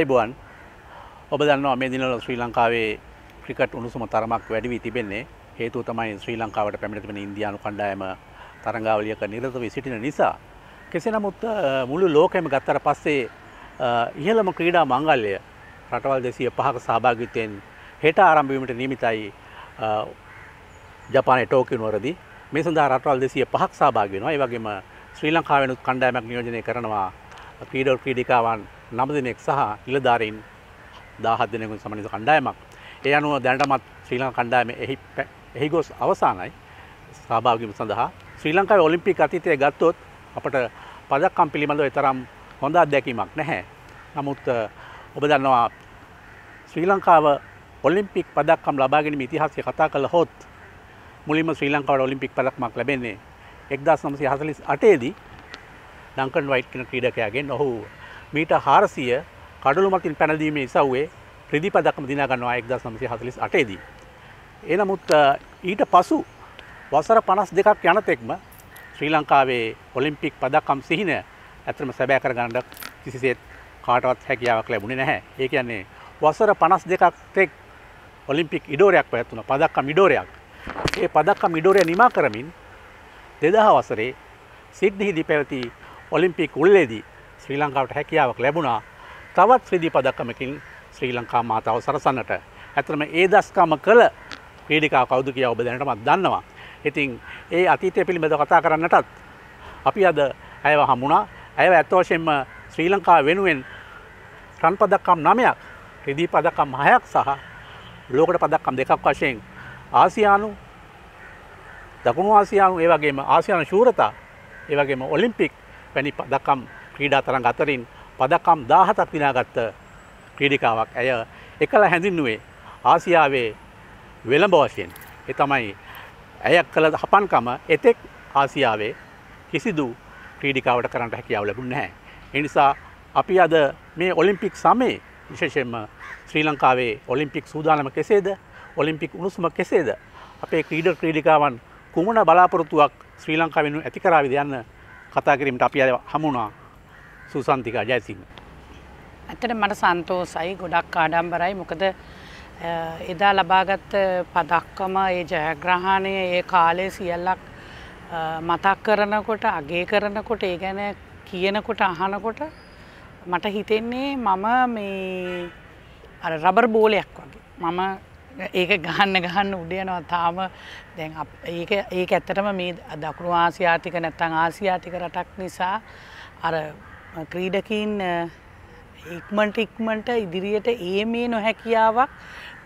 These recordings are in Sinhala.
අයිබුවන් ඔබ දන්නවා මේ දිනවල ශ්‍රී ලංකාවේ ක්‍රිකට් උණුසුම තරමක් වැඩි වී තිබෙන්නේ හේතුව තමයි ශ්‍රී ලංකාවට පැමිණ තිබෙන ඉන්දියානු කණ්ඩායම තරඟාවලියක නිරත වී සිටින නිසා කෙසේ නමුත් මුළු ලෝකෙම ගත්තට පස්සේ ඉහළම ක්‍රීඩා මංගල්‍ය රටවල් දෙසිය පහක සහභාගිත්වයෙන් හෙට ආරම්භවීමට නියමිතයි ජපානයේ ටෝකියෝ නුවරදී මේ සඳහා රටවල් දෙසිය පහක් සහභාගි වෙනවා. ඒ වගේම ශ්‍රී ලංකාවෙනුත් කණ්ඩායමක් නියෝජනය කරනවා ක්‍රීඩා ක්‍රීඩිකාවන් නම දෙනෙක් සහ නිලධාරීන් දාහත් දෙනෙකුන් සමනිත කණ්ඩායමක්. ඒ අනුව දැනටමත් ශ්‍රී ලංකා කණ්ඩායම එහි ගොස් අවසානයි සභාගම සඳහා ශ්‍රී ලංකාව ඔලිම්පික් අතීතය ගත්තොත් අපට පදක්කම් පිළිබඳව එතරම් හොඳ අත්දැකීමක් නැහැ. නමුත් ඔබ දන්නවා ශ්‍රී ලංකාව ඔලිම්පික් පදක්කම් ලබාගෙන ඉතිහාසය කතා කළ හොත් මුලින්ම ශ්‍රී ලංකාවට ඔලිම්පික් පදක්මක් ලැබෙන්නේ එක්දස් නමසි හසලිස් අටේදී ඩංකන් වයිට් කෙන ක්‍රීඩකයාගෙන් ඔහු මීට හාරසිය කඩළු මතින් පැනදීම ඉසව්වේ ප්‍රදිපදක්ම දිනාගන්නවා එක්ද සමසය හතලිස් අටේදී. එනමුත් ඊට පසු වසර පනස් දෙකක් යනතෙක්ම ශ්‍රී ලංකාවේ ඔලිම්පික් පදක්කම් සිහින ඇතරම සැබෑ කරගණ්ඩක් කිසිසේත් කාටවත් හැකියාවක් ලැබුණේ නැහැ ඒ කියන්නේ වසර පනස් දෙකක් තෙක් ඔලිම්පික් ඉඩෝරයක් පැත්තුන පදක්කම් ඉඩෝරයක් ඒ පදක්කම් ඉඩෝරය නිමා කරමින් දෙදහ වසරේ සිද්ධිහිදී පැවති ඔලිම්පික් උල්ලේදී ශ්‍රී ලංකාවට හැකියාවක් ලැබුණා තවත් ශ්‍රදී පදක්කමකින් ශ්‍රී ලංකා මාතාව සරසන්නට. ඇතරම ඒ දස්කම කළ පීඩිකා කෞුදු කිය ඔබ දැනටමත් දන්නවා. ඉතින් ඒ අතීතය පිළිබඳ කතා කරන්නටත්. අපි අද ඇයව හමුණා ඇය ඇත්තවශයෙන්ම ශ්‍රී ලංකා වෙනුවෙන් රන් පදක්කම් නමයක් රිදී පදකම් හයක් සහ ලෝකට පදක්කම් දෙකක් වශයෙන් ආසියානු දකුණු ආසියානු ඒවගේම ආසියාන ශූරතා ඒවගේම ඔලිම්පික් වැනි පදකම් ක්‍රීඩා තරඟ අතරින් පදකම් දාහතක් දිනාගත්ත ක්‍රීඩිකාවක් ඇය එකල හැඳින්නුවේ ආසියාවේ වෙළඹ වශයෙන් එතමයි ඇය කළ හපන්කම එතෙක් ආසියාවේ කිසිදු ක්‍රීඩිකාවට කරන්නට හැකියාව ලැබුණ නැහැ. එනිසා අපි අද මේ ඔලිම්පික් සමේ විශේෂයෙන්ම ශ්‍රී ලංකාවේ ඔලිම්පික් සූදානම කෙසේද ඔලිම්පික් උණුසුම කෙසේද අපේ ක්‍රීඩ ක්‍රීඩිකාවන් කුමන බලාපොරොත්තුවක් ශ්‍රී ලංකාවෙන් ඇති කරාවිද යන්න කතා කිරීමට අපි හමුණා සුසන්තික ජයසිංහ. ඇතට මට සන්තෝසයි ගොඩක් ආඩම්බරයි මොකද එදා ලබාගත්ත පදක්කම ඒ ජයග්‍රහණය ඒ කාලය සියල්ලක් මතක් කරනකොට අගේ කරනකොට ඒ ගැන කියනකොට අහනකොට මට හිතෙන්නේ මම මේ අර රබර් බෝලයක් වගේ මම ඒක ගහන්න ගහන්න උඩයනවා තාම දැන් ඒක ඒක ඇත්තටම මේ දකුණු ආසියාතික නැත්තං ආසියාතික රටක් නිසා අර ක්‍රීඩකින් ඉක්මට ඉක්මට ඉදිරියට ඒ මේ නොහැකියාවක්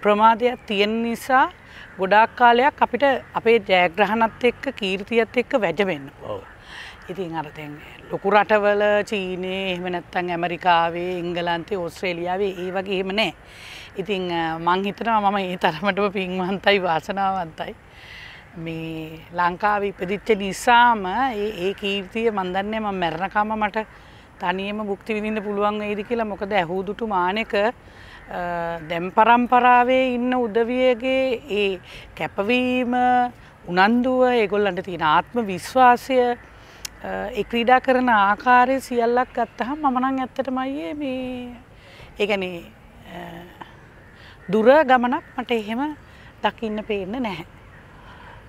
ප්‍රමාදයක් තියෙන නිසා ගොඩාක් කාලයක් අපිට අපේ ජයග්‍රහණත් එක්ක කීර්තියත් එක්ක වැජවෙන්න. ඉතින් අරතැන් ලොකු රටවල චීනය එහෙම නැත්තන් ඇමරිකාවේ ඉංගලන්තේ ඔස්ට්‍රේලියාවේ ඒ වගේ එහෙම නෑ. ඉතින් මං හිතනවා මම ඒ තරමටම පින්වන්තයි වාසනාවන්තයි. මේ ලංකාව ඉපදිච්ච නිසාම ඒ කීර්තිය මන්දන්නේ ම මැරණකාම මට තනියම බුක්ති විඳින්න පුළුවන් වෙයිද කියලා මොකද ඇහුදුටු මානෙක දැන් પરම්පරාවේ ඉන්න උදවියගේ ඒ කැපවීම උනන්දුව ඒගොල්ලන්ට තියෙන ආත්ම විශ්වාසය ඒ ක්‍රීඩා කරන ආකාරය සියල්ලක් ගත්තහම මම නම් ඇත්තටම අයියේ මේ ඒ කියන්නේ දුර ගමනක් මට එහෙම දකින්න පේන්න නැහැ.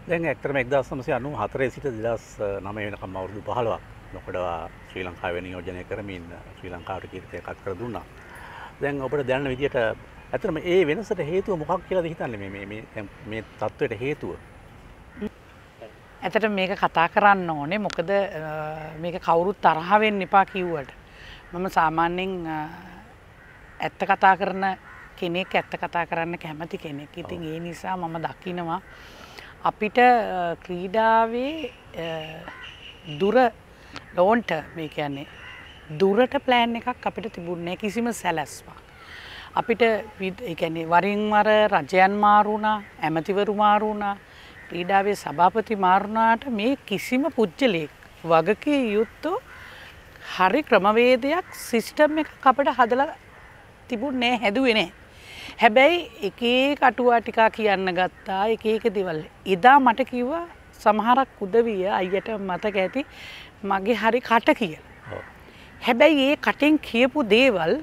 දැන් ඇත්තටම 1994 සිට 2009 වෙනකම් අවුරුදු 15ක් නොකඩවා ශ්‍රී ලංකාවෙන යෝජනය කරමින් ශ්‍රී ලංකාවට කීර්තයකත් කර දුන්නා. දැන් ඔබට දැන්න විදිට ඇතරම ඒ වෙනසට හේතුව මොකක් කියලාද හිතන්න මේ තත්ත්වයට හේතුව. ඇතට මේක කතා කරන්න ඕනේ මොකද මේක කවුරුත් තරහවෙන් එපා කිව්වට. මම සාමාන්‍යෙන් ඇත්ත කතා කරන කෙනෙක් ඇත්ත කතා කරන්න කැමති කෙනෙක් ඉතින් ඒ නිසා මම දකිනවා අපිට ක්‍රීඩාවේ දුර ලෝන්ට මේ කියන්නේ දුරට ප්ලෑන් එකක් අපිට තිබුණේ කිසිම සැලැස්මක්. අපිට එකන්නේ වරින්වර රජයන් මාරුණා ඇමතිවරු මාරුණා ක්‍රීඩාවේ සභාපති මාරුණාට මේ කිසිම පුද්ජලයෙක් වගකී යුත්තු හරි ක්‍රමවේදයක් සිිස්ටම් එක අපට හදල තිබුණ නෑ හැදුවෙනේ. හැබැයි එකේ කටුවා ටිකා කියන්න ගත්තා එක ඒක දිවල්. එදා මට කිව්වා සමහරක් උදවිය අයියට මතක ඇති මගේ හරි කට කිය. හැබැයි ඒ කටෙන් කියපු දේවල්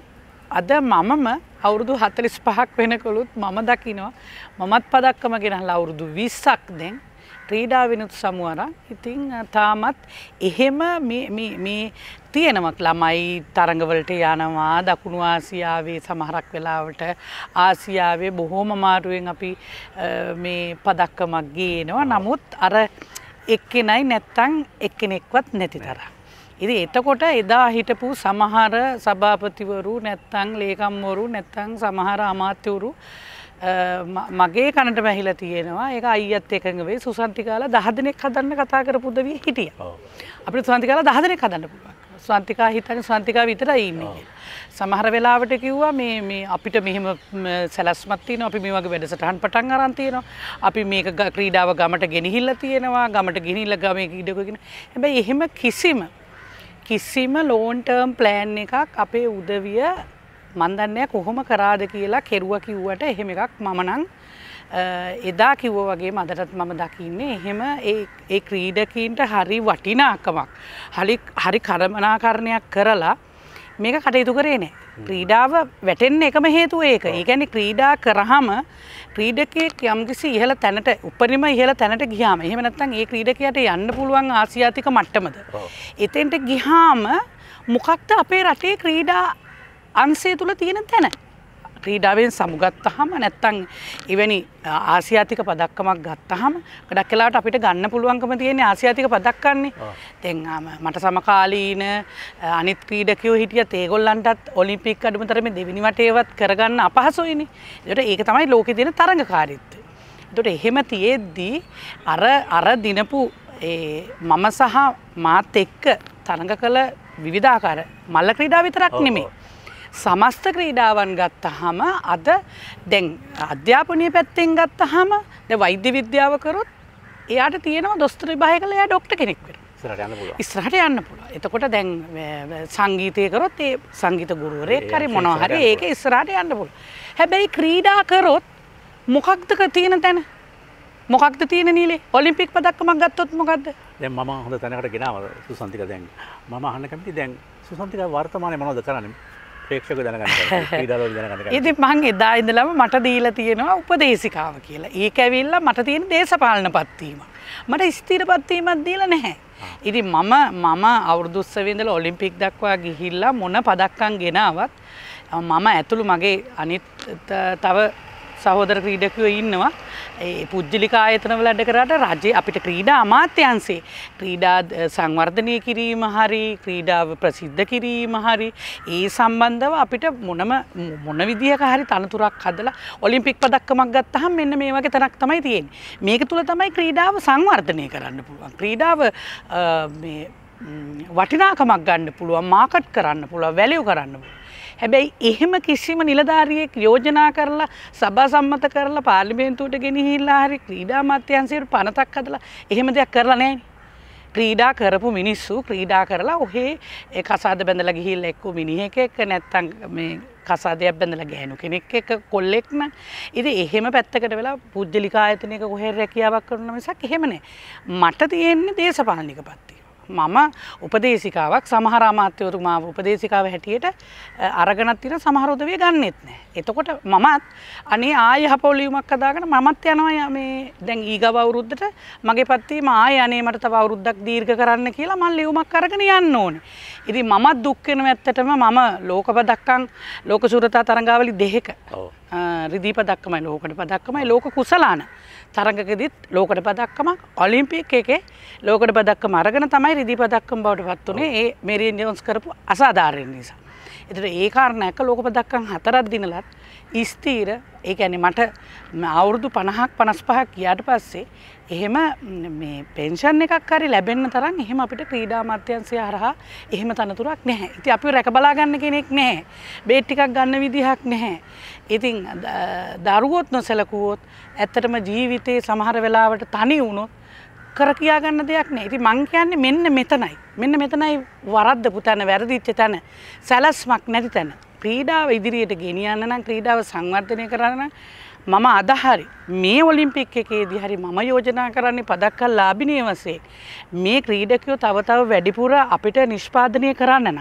අද මමම අවුරුදු හතලිස් පහක් වෙනකොළුත් මම දකිනවා මමත් පදක්කම ගෙනහල අවුරුදු විස්සක් දැන් ක්‍රීඩා වෙනුත් සමුවර ඉතිං තාමත් එහෙම මේ තියෙනවක් ළමයි තරඟවලට යනවා දකුණු ආසියාවේ සමහරක් වෙලාවට ආසියාවේ බොහෝම මාරුවෙන් අපි මේ පදක්කමක් ගේනවා නමුත් අර එක්කෙනයි නැත්තං එක්කෙනෙක්වත් නැති තරම්. ඉති එතකොට එදා හිටපු සමහර සභාපතිවරු නැත්තං ලේකම්වරු නැත්තං සමහර අමාත්‍යවරු මගේ කනට පැහිලා තියෙනවා ඒ අයිත් එකඟ වේ සුසන්තිකාල දහදනෙක් හදන්න කතා කර පුදවී හිටිය. අපි සුවන්තිකාල දහදනෙක් හදන්න පුළුවන්. ස්වන්තිකා හිතන ස්වන්තිකා විතරයි ඉන්නේ. සමහර වෙලාවට කිව්වා මේ මේ අපිට මෙහෙම සැලැස්මක් තියෙනවා අපි මේ වගේ වැඩසටහන් පටන් අරන් තියෙනවා. අපි මේක ක්‍රීඩාව ගමට ගෙනහිල්ලා තියෙනවා. ගමට ගිහිල්ලා ගමේ ක්‍රීඩකෝ කියන. හැබැයි එහෙම කිසිම කිසිම ලෝන් ටර්ම් ප්ලෑන් එකක් අපේ උදවිය මන් දන්නේ කොහොම කරාද කියලා කෙරුවා කිව්වට එහෙම එකක් මම නම් එදා කිව්ව වගේ මදටත් මම දකින්නේ එහෙම ඒ ක්‍රීඩකීන්ට හරි වටිනාකමක් හලි හරි කරමනාකරණයක් කරලා මේක කටයුතු කරේ නෑ. ක්‍රීඩාව වැටෙන්න එකම හේතුව ඒක. ඒ කියන්නේ ක්‍රීඩා කරාම ක්‍රීඩකයෙක් යම්කිසි ඉහළ තැනට උපරිම ඉහළ තැනට ගියාම එහෙම නැත්නම් ඒ ක්‍රීඩකයාට යන්න පුළුවන් ආසියාතික මට්ටමද. එතෙන්ට ගිහාම මොකක්ද අපේ රටේ ක්‍රීඩා අංශය තුල තියෙන තැන. ක්‍රීඩාවෙන් සමුගත්තහම නැත්තං එවැනි ආසියාතික පදක්කමක් ගත්තහම ගොඩක් කලාට අපිට ගන්න පුළුවන්කම තියෙන්නේ ආසියාතික පදක්කන්නේ. දැන් මට සමකාලීන අනිත් ක්‍රීඩකයෝ හිටියත් ඒගොල්ලන්ටත් ඔලිම්පික් අඩුමතරමේ දෙවෙනි වටේවත් කරගන්න අපහසුයිනේ. ඒකට ඒක තමයි ලෝකේ තියෙන තරඟකාරීත්වය. එතකොට එහෙම තියෙද්දී අර අර දිනපු ඒ මම සහ මාත් එක්ක තරඟ කළ විවිධාකාර මල්ල ක්‍රීඩා විතරක් නෙමෙයි සමස්ත ක්‍රීඩාවන් ගත්තහම අද දැන් අධ්‍යාපනය පැත්තෙන් ගත්තහම වෛද්‍ය විද්‍යාව කරොත් එයාට තියෙනවා දොස්තර විභාය කළ එයා ඩොක්ට කෙනෙක් වෙන. ඉස්රහට යන්න පුළුව එතකොට දැන් සංගීතයකරොත් ඒ සංගීත ගුරුවරයෙක් හරි මොනහරි ඒක ඉස්රාට යන්න පුළ හැබැයි ක්‍රීඩා කරොත් මොකක්දක තියෙන තැන මොකක්ද තියෙන නීලේ ඔලිම්පික් පදක්කමක් ගත්තොත් මොකක්ද දැන් මම හොඳ තැනකට ගෙනාව සුසන්තික දැන් මම අහන්න කැමති දැන් සුසන්තික වර්තමානය මොනවද කරන්නේ ප්‍රේක්ෂක දැනගන්න ඊදරෝල් දැනගන්න ඉතින් මං එදා ඉඳලම මට දීලා තියෙනවා උපදේශිකාව කියලා ඒක ඇවිල්ලා මට තියෙන දේශපාලන පත්වීම මට ස්ථිරපත්වීමක් දීලා නැහැ ඉතින් මම මම අවුරුදුස්සවෙදල ඔලිම්පික් දක්වා ගිහිල්ලා මොන පදක්කන් ගෙනාවත් මම ඇතුළු මගේ අනිත් තව සහෝදර ක්‍රීඩකයෝ ඉන්නවා. ඒ පුද්ගලික ආයතනවල වැඩ කරාට රජයේ අපිට ක්‍රීඩා අමාත්‍යාංශයේ ක්‍රීඩා සංවර්ධනය කිරීම හරි ක්‍රීඩාව ප්‍රසිද්ධ කිරීම හරි ඒ සම්බන්ධව අපිට මොනම මොන විදිහක හරි තනතුරක් හදලා ඔලිම්පික් පදක්කමක් ගත්තහම මෙන්න මේ වගේ තැනක් තමයි තියෙන්නේ. මේක තුල තමයි ක්‍රීඩාව සංවර්ධනය කරන්න පුළුවන්. ක්‍රීඩාව මේ වටිනාකමක් ගන්න පුළුවන් මාකට් කරන්න පුළුවන් වැලියු කරන්න පුළුවන් හැබැයි එහෙම කිසිම නිලධාරියෙක් යෝජනා කරලා සභා සම්මත කරලා පාර්ලිමේන්තුවට ගෙනහිල්ලා හරි ක්‍රීඩා මධ්‍යන්සියට පනතක් හදලා එහෙම දෙයක් කරලා නැහැ. ක්‍රීඩා කරපු මිනිස්සු ක්‍රීඩා කරලා ඔහේ ඒ කසාද බැඳලා ගිහිල්ලා එක්ක මිනිහෙක් එක්ක නැත්තම් මේ කසාදයක් බැඳලා ගෑනු කෙනෙක් එක්ක කොල්ලෙක් නම් ඉතින් එහෙම පැත්තකට වෙලා පුජ්‍යලික ආයතනයක කොහේ රැකියාවක් කරනවා මිසක් එහෙම නෑ මට තියෙන්නේ දේශපාලනික පැත්ත මම උපදේශිකාවක් සමහර අමාත්‍යවරුමා උපදේශිකාව හැටියට අරගෙනත් තියෙන සමහර උදවිය ගන්නෙත් නැහැ. එතකොට මමත් අනේ ආයෙ හපොලියුමක් හදාගෙන මමත් යනවා මේ දැන් ඊගව අවුරුද්දට මගේ පත්තිම ආයෙ අනේ මට තව අවුරුද්දක් දීර්ඝ කරන්න කියලා මම ලියුමක් අරගෙන යන්න ඕනේ. ඉති මමත් දුක්කෙනු ඇත්තටම මම ලෝකප දක්කං ලෝක සුරතා තරංගාවලි දෙහෙක රිදිීප දක්කමයි ලෝකට පදක්කමයි ලෝක කුසලාන තරගකදිත් ලෝකට පදක්කමක් ඔලිම්පික් එකේ ලෝකට පදක්ක මරගෙන තමයි රිදි පදක්කම් බවට පත් වනේ ඒ මෙරියෙන් ජෝන්ස් කරපු අසාධාරයෙන් නිසා. එතට ඒ කාරණයක ලෝක පදක්කං හතරත් දිනලත් ස්තීර ඒ ඇනි මට අවුරුදු පණහක් පනස් පහක් කියාට පස්සේ එහෙම පෙන්ෂන් එකක් හරි ලැබෙන්න තරම් එහෙම අපිට ක්‍රීඩා මත්‍යන්සය හරහා එහෙම තනතුරක් නැහැ ඉති අපි රැකබලා ගන්න කෙනෙක් නැහැ බේට්ටිකක් ගන්න විදිහක් නැහැ ඉතින් දරුවොත් නොසැලකුවොත් ඇත්තටම ජීවිතයේ සමහර වෙලාවට තනි වුණොත් කර කියාගන්න දෙයක් නෑ ඉති මං කියන්නේ මෙන්න මෙතනයි මෙන්න මෙතනයි වරද්දපු තැන වැරදිච්ච තැන සැලස්මක් නැති තැන ක්‍රීඩාව ඉදිරියට ගෙනියන්න නම් ක්‍රීඩාව සංවර්ධනය කරන්න මම අදහරි මේ ඔලිම්පික් එකේදී හරි මම යෝජනා කරන්නේ පදක්කල් ලාභිනිය වශයෙන් මේ ක්‍රීඩකයෝ තව තව වැඩිපුර අපිට නිෂ්පාදනය කරන්න නම්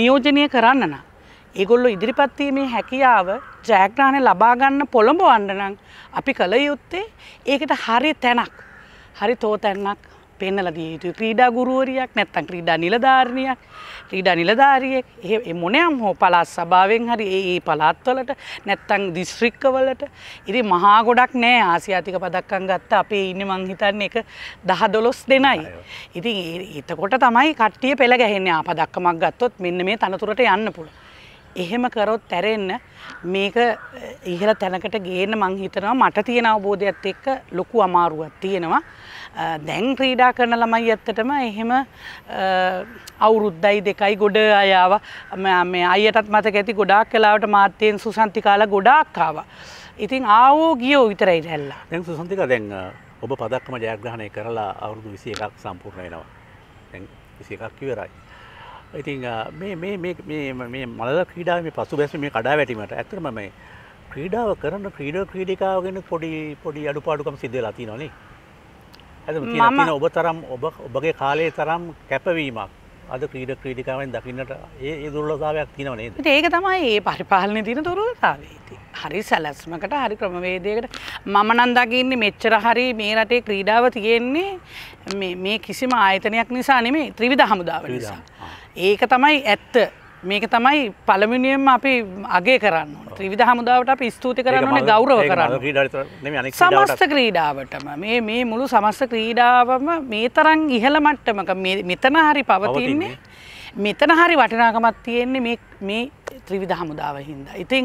නියෝජනය කරන්න නම් ඒගොල්ලෝ ඉදිරිපත් වීමේ හැකියාව ජයග්‍රහණ ලබා ගන්න පොළඹවන්න නම් අපි කල යුත්තේ ඒකට හරි තැනක් හරි තෝතැන්නක් පෙන්නලා දිය යුතුයි. ක්‍රීඩා ගුරුවරියක් නැත්නම් ක්‍රීඩා නිලධාරිණියක්, ක්‍රීඩා නිලධාරියෙක් එහෙ මොනෑම් හෝ පළාත් සභාවෙන් හරි ඒ ඒ පළාත්වලට නැත්නම් දිස්ත්‍රික්කවලට ඉතින් මහා ගොඩක් නෑ ආසියාතික පදක්කම් ගත්ත අපේ ඉන්නේ මං හිතන්නේ එක 10 12 දෙනයි. ඉතින් එතකොට තමයි කට්ටිය පෙළ ගැහෙන්නේ ආ පදක්කමක් ගත්තොත් මෙන්න මේ තනතුරට යන්න පුළුවන්. එහෙම කරොත් තැරෙන්න මේක ඉහළ තැනකට ගේන්න මං හිතනවා මට තියෙන අවබෝධයත් එක්ක ලොකු අමාරුවක් තියෙනවා. දැන් ක්‍රීඩා කරන ළමයි ඇත්තටම එහෙම අවුරුද්දයි දෙකයි ගොඩ අයාව මේ අයටත් මතක ඇති ගොඩාක් කලාවට මාත්‍යයෙන් සුසන්තිකාලා ගොඩාක් ආවා. ඉතින් ආවෝ ගියෝ විතරයි රැල්ලා. දැන් සුසන්තික දැන් ඔබ පදක්කම ජයග්‍රහණය කරලා අවුරුදු 21ක් සම්පූර්ණ වෙනවා. දැන් 21ක් ඉවරයි. ඉතින් මේ මේ මේ මේ මේ මලල ක්‍රීඩාව මේ පසුබැස්ම මේ කඩා වැටීමට ඇත්තටම මේ ක්‍රීඩාව කරන ක්‍රීඩා ක්‍රීඩිකාව ගැන පොඩි පොඩි අඩුපාඩුකම් සිද්ධ වෙලා තියෙනවා නේ. ඇද කියන ඔබ තරම් ඔබ ඔබගේ කාලයේ තරම් කැපවීමක් අද ක්‍රීඩ ක්‍රීඩිකාවෙන් දකින්නට ඒ දුර්ලතාවයක් තිනව නේද ඒක තමයි ඒ පරිපාලනය තින දුරතාවේ හරි සැලැස්මකට හරි ක්‍රමවේදයකට මම නම් දකින්නේ මෙච්චර හරි මේ රටේ ක්‍රීඩාව තියෙන්නේ මේ කිසිම ආයතනයක් නිසා නෙමේ ත්‍රිවිධ හමුදාව නිසා ඒක තමයි ඇත්ත මේක තමයි පළමිනියම් අපි අගේ කරන්න ත්‍රවිධ හමුදාවට අප ස්තුති කරන්න ගෞරව කරන්න සමස්ත ක්‍රීඩාවටම මේ මේ මුළු සමස්ත ක්‍රීඩාවම මේ තරන් ඉහළ මට්ටමක මෙතන හරි පවතින්නේ මෙතන හරි වටිනාකමත් තියෙන්නේ මේ ත්‍රිවිධ හමුදාව හින්දා. ඉතින්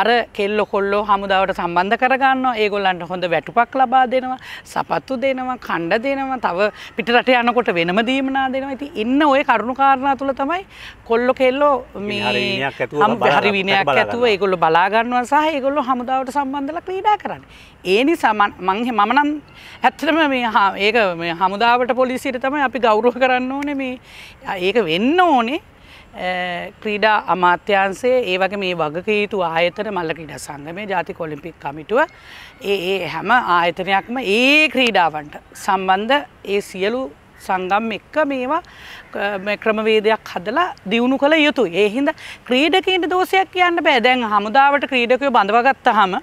අර කෙල්ලො කොල්ලෝ හමුදාවට සම්බන්ධ කරගන්න ඒගොල්ලන්ට හොඳ වැටුපක් ලබා දෙනවා සපත්තු දෙනවා කණ්ඩ දෙනවා තව පිටරට යනකොට වෙනම දීමනා දෙනවා ඇති ඉන්න ඔය කරුණු කාරණා තුළ තමයි කොල්ලො කෙල්ලෝ හරි විනයක් ඇතුව ඒගොල්ල බලාගන්නවා සහ ඒගොල්ලො හමුදාවට සම්බන්ධල ක්‍රීඩා කරන්න. ඒ නිසා මංහ මමනන් ඇත්තටම මේ ඒක හමුදාවට පොලිසිට තමයි අපි ගෞරුව කරන්න ඕනේ මේ ඒක වෙන්න ඕනේ ක්‍රීඩා අමාත්‍යන්සේ ඒ වගේ මේ වගකීතු ආයතන මල්ල ක්‍රීඩා සංගමය ජාතික ඔලිම්පික් කමිටුව ඒ ඒ හැම ආයතනයක්ම ඒ ක්‍රීඩාවන්ට සම්බන්ධ ඒ සියලු සංගම් එක්ක මේවා ක්‍රමවේදයක් හදලා දියුණු කළ යුතුයි. ඒ හින්දා ක්‍රීඩකීන්ට දෝෂයක් කියන්න බෑ. දැන් හමුදාවට ක්‍රීඩකයෝ බඳවගත්තාම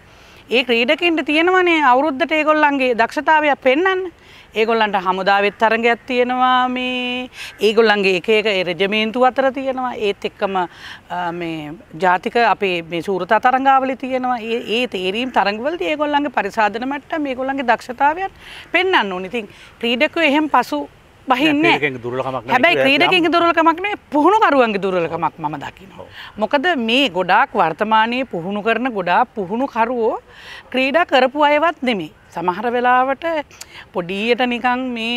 ඒ ක්‍රීඩකින්ට තියෙනවනේ අවුරුද්දට ඒගොල්ලන්ගේ දක්ෂතාවය පෙන්වන්න. ඒගොල්ලන්ට හමුදාවෙත් තරඟයක් තියෙනවා මේ ඒගොල්ලන්ගේ එක එක රෙජමේන්තු අතර තියෙනවා ඒත් එක්කම මේ ජාතික අපේ මේ සූරතා තරඟාවලි තියෙනවා ඒ ඒ තේරීම් තරඟවලදී ඒගොල්ලන්ගේ පරිසාධන මට්ටම ඒගොල්ලන්ගේ දක්ෂතාවයන් පෙන්වන්න ඕනේ. ඉතින් ක්‍රීඩකයෝ එහෙම පසු බහින්නේ හැබැයි ක්‍රීඩකින්ගේ දුර්වලකමක්නේ පුහුණුකරුවන්ගේ දුර්වලකමක් මම දකිනවා. මොකද මේ ගොඩාක් වර්තමානයේ පුහුණු කරන ගොඩාක් පුහුණුකරුවෝ ක්‍රීඩා කරපු අයවත් නෙමෙයි. සමහර වෙලාවට පොඩියට නිකං මේ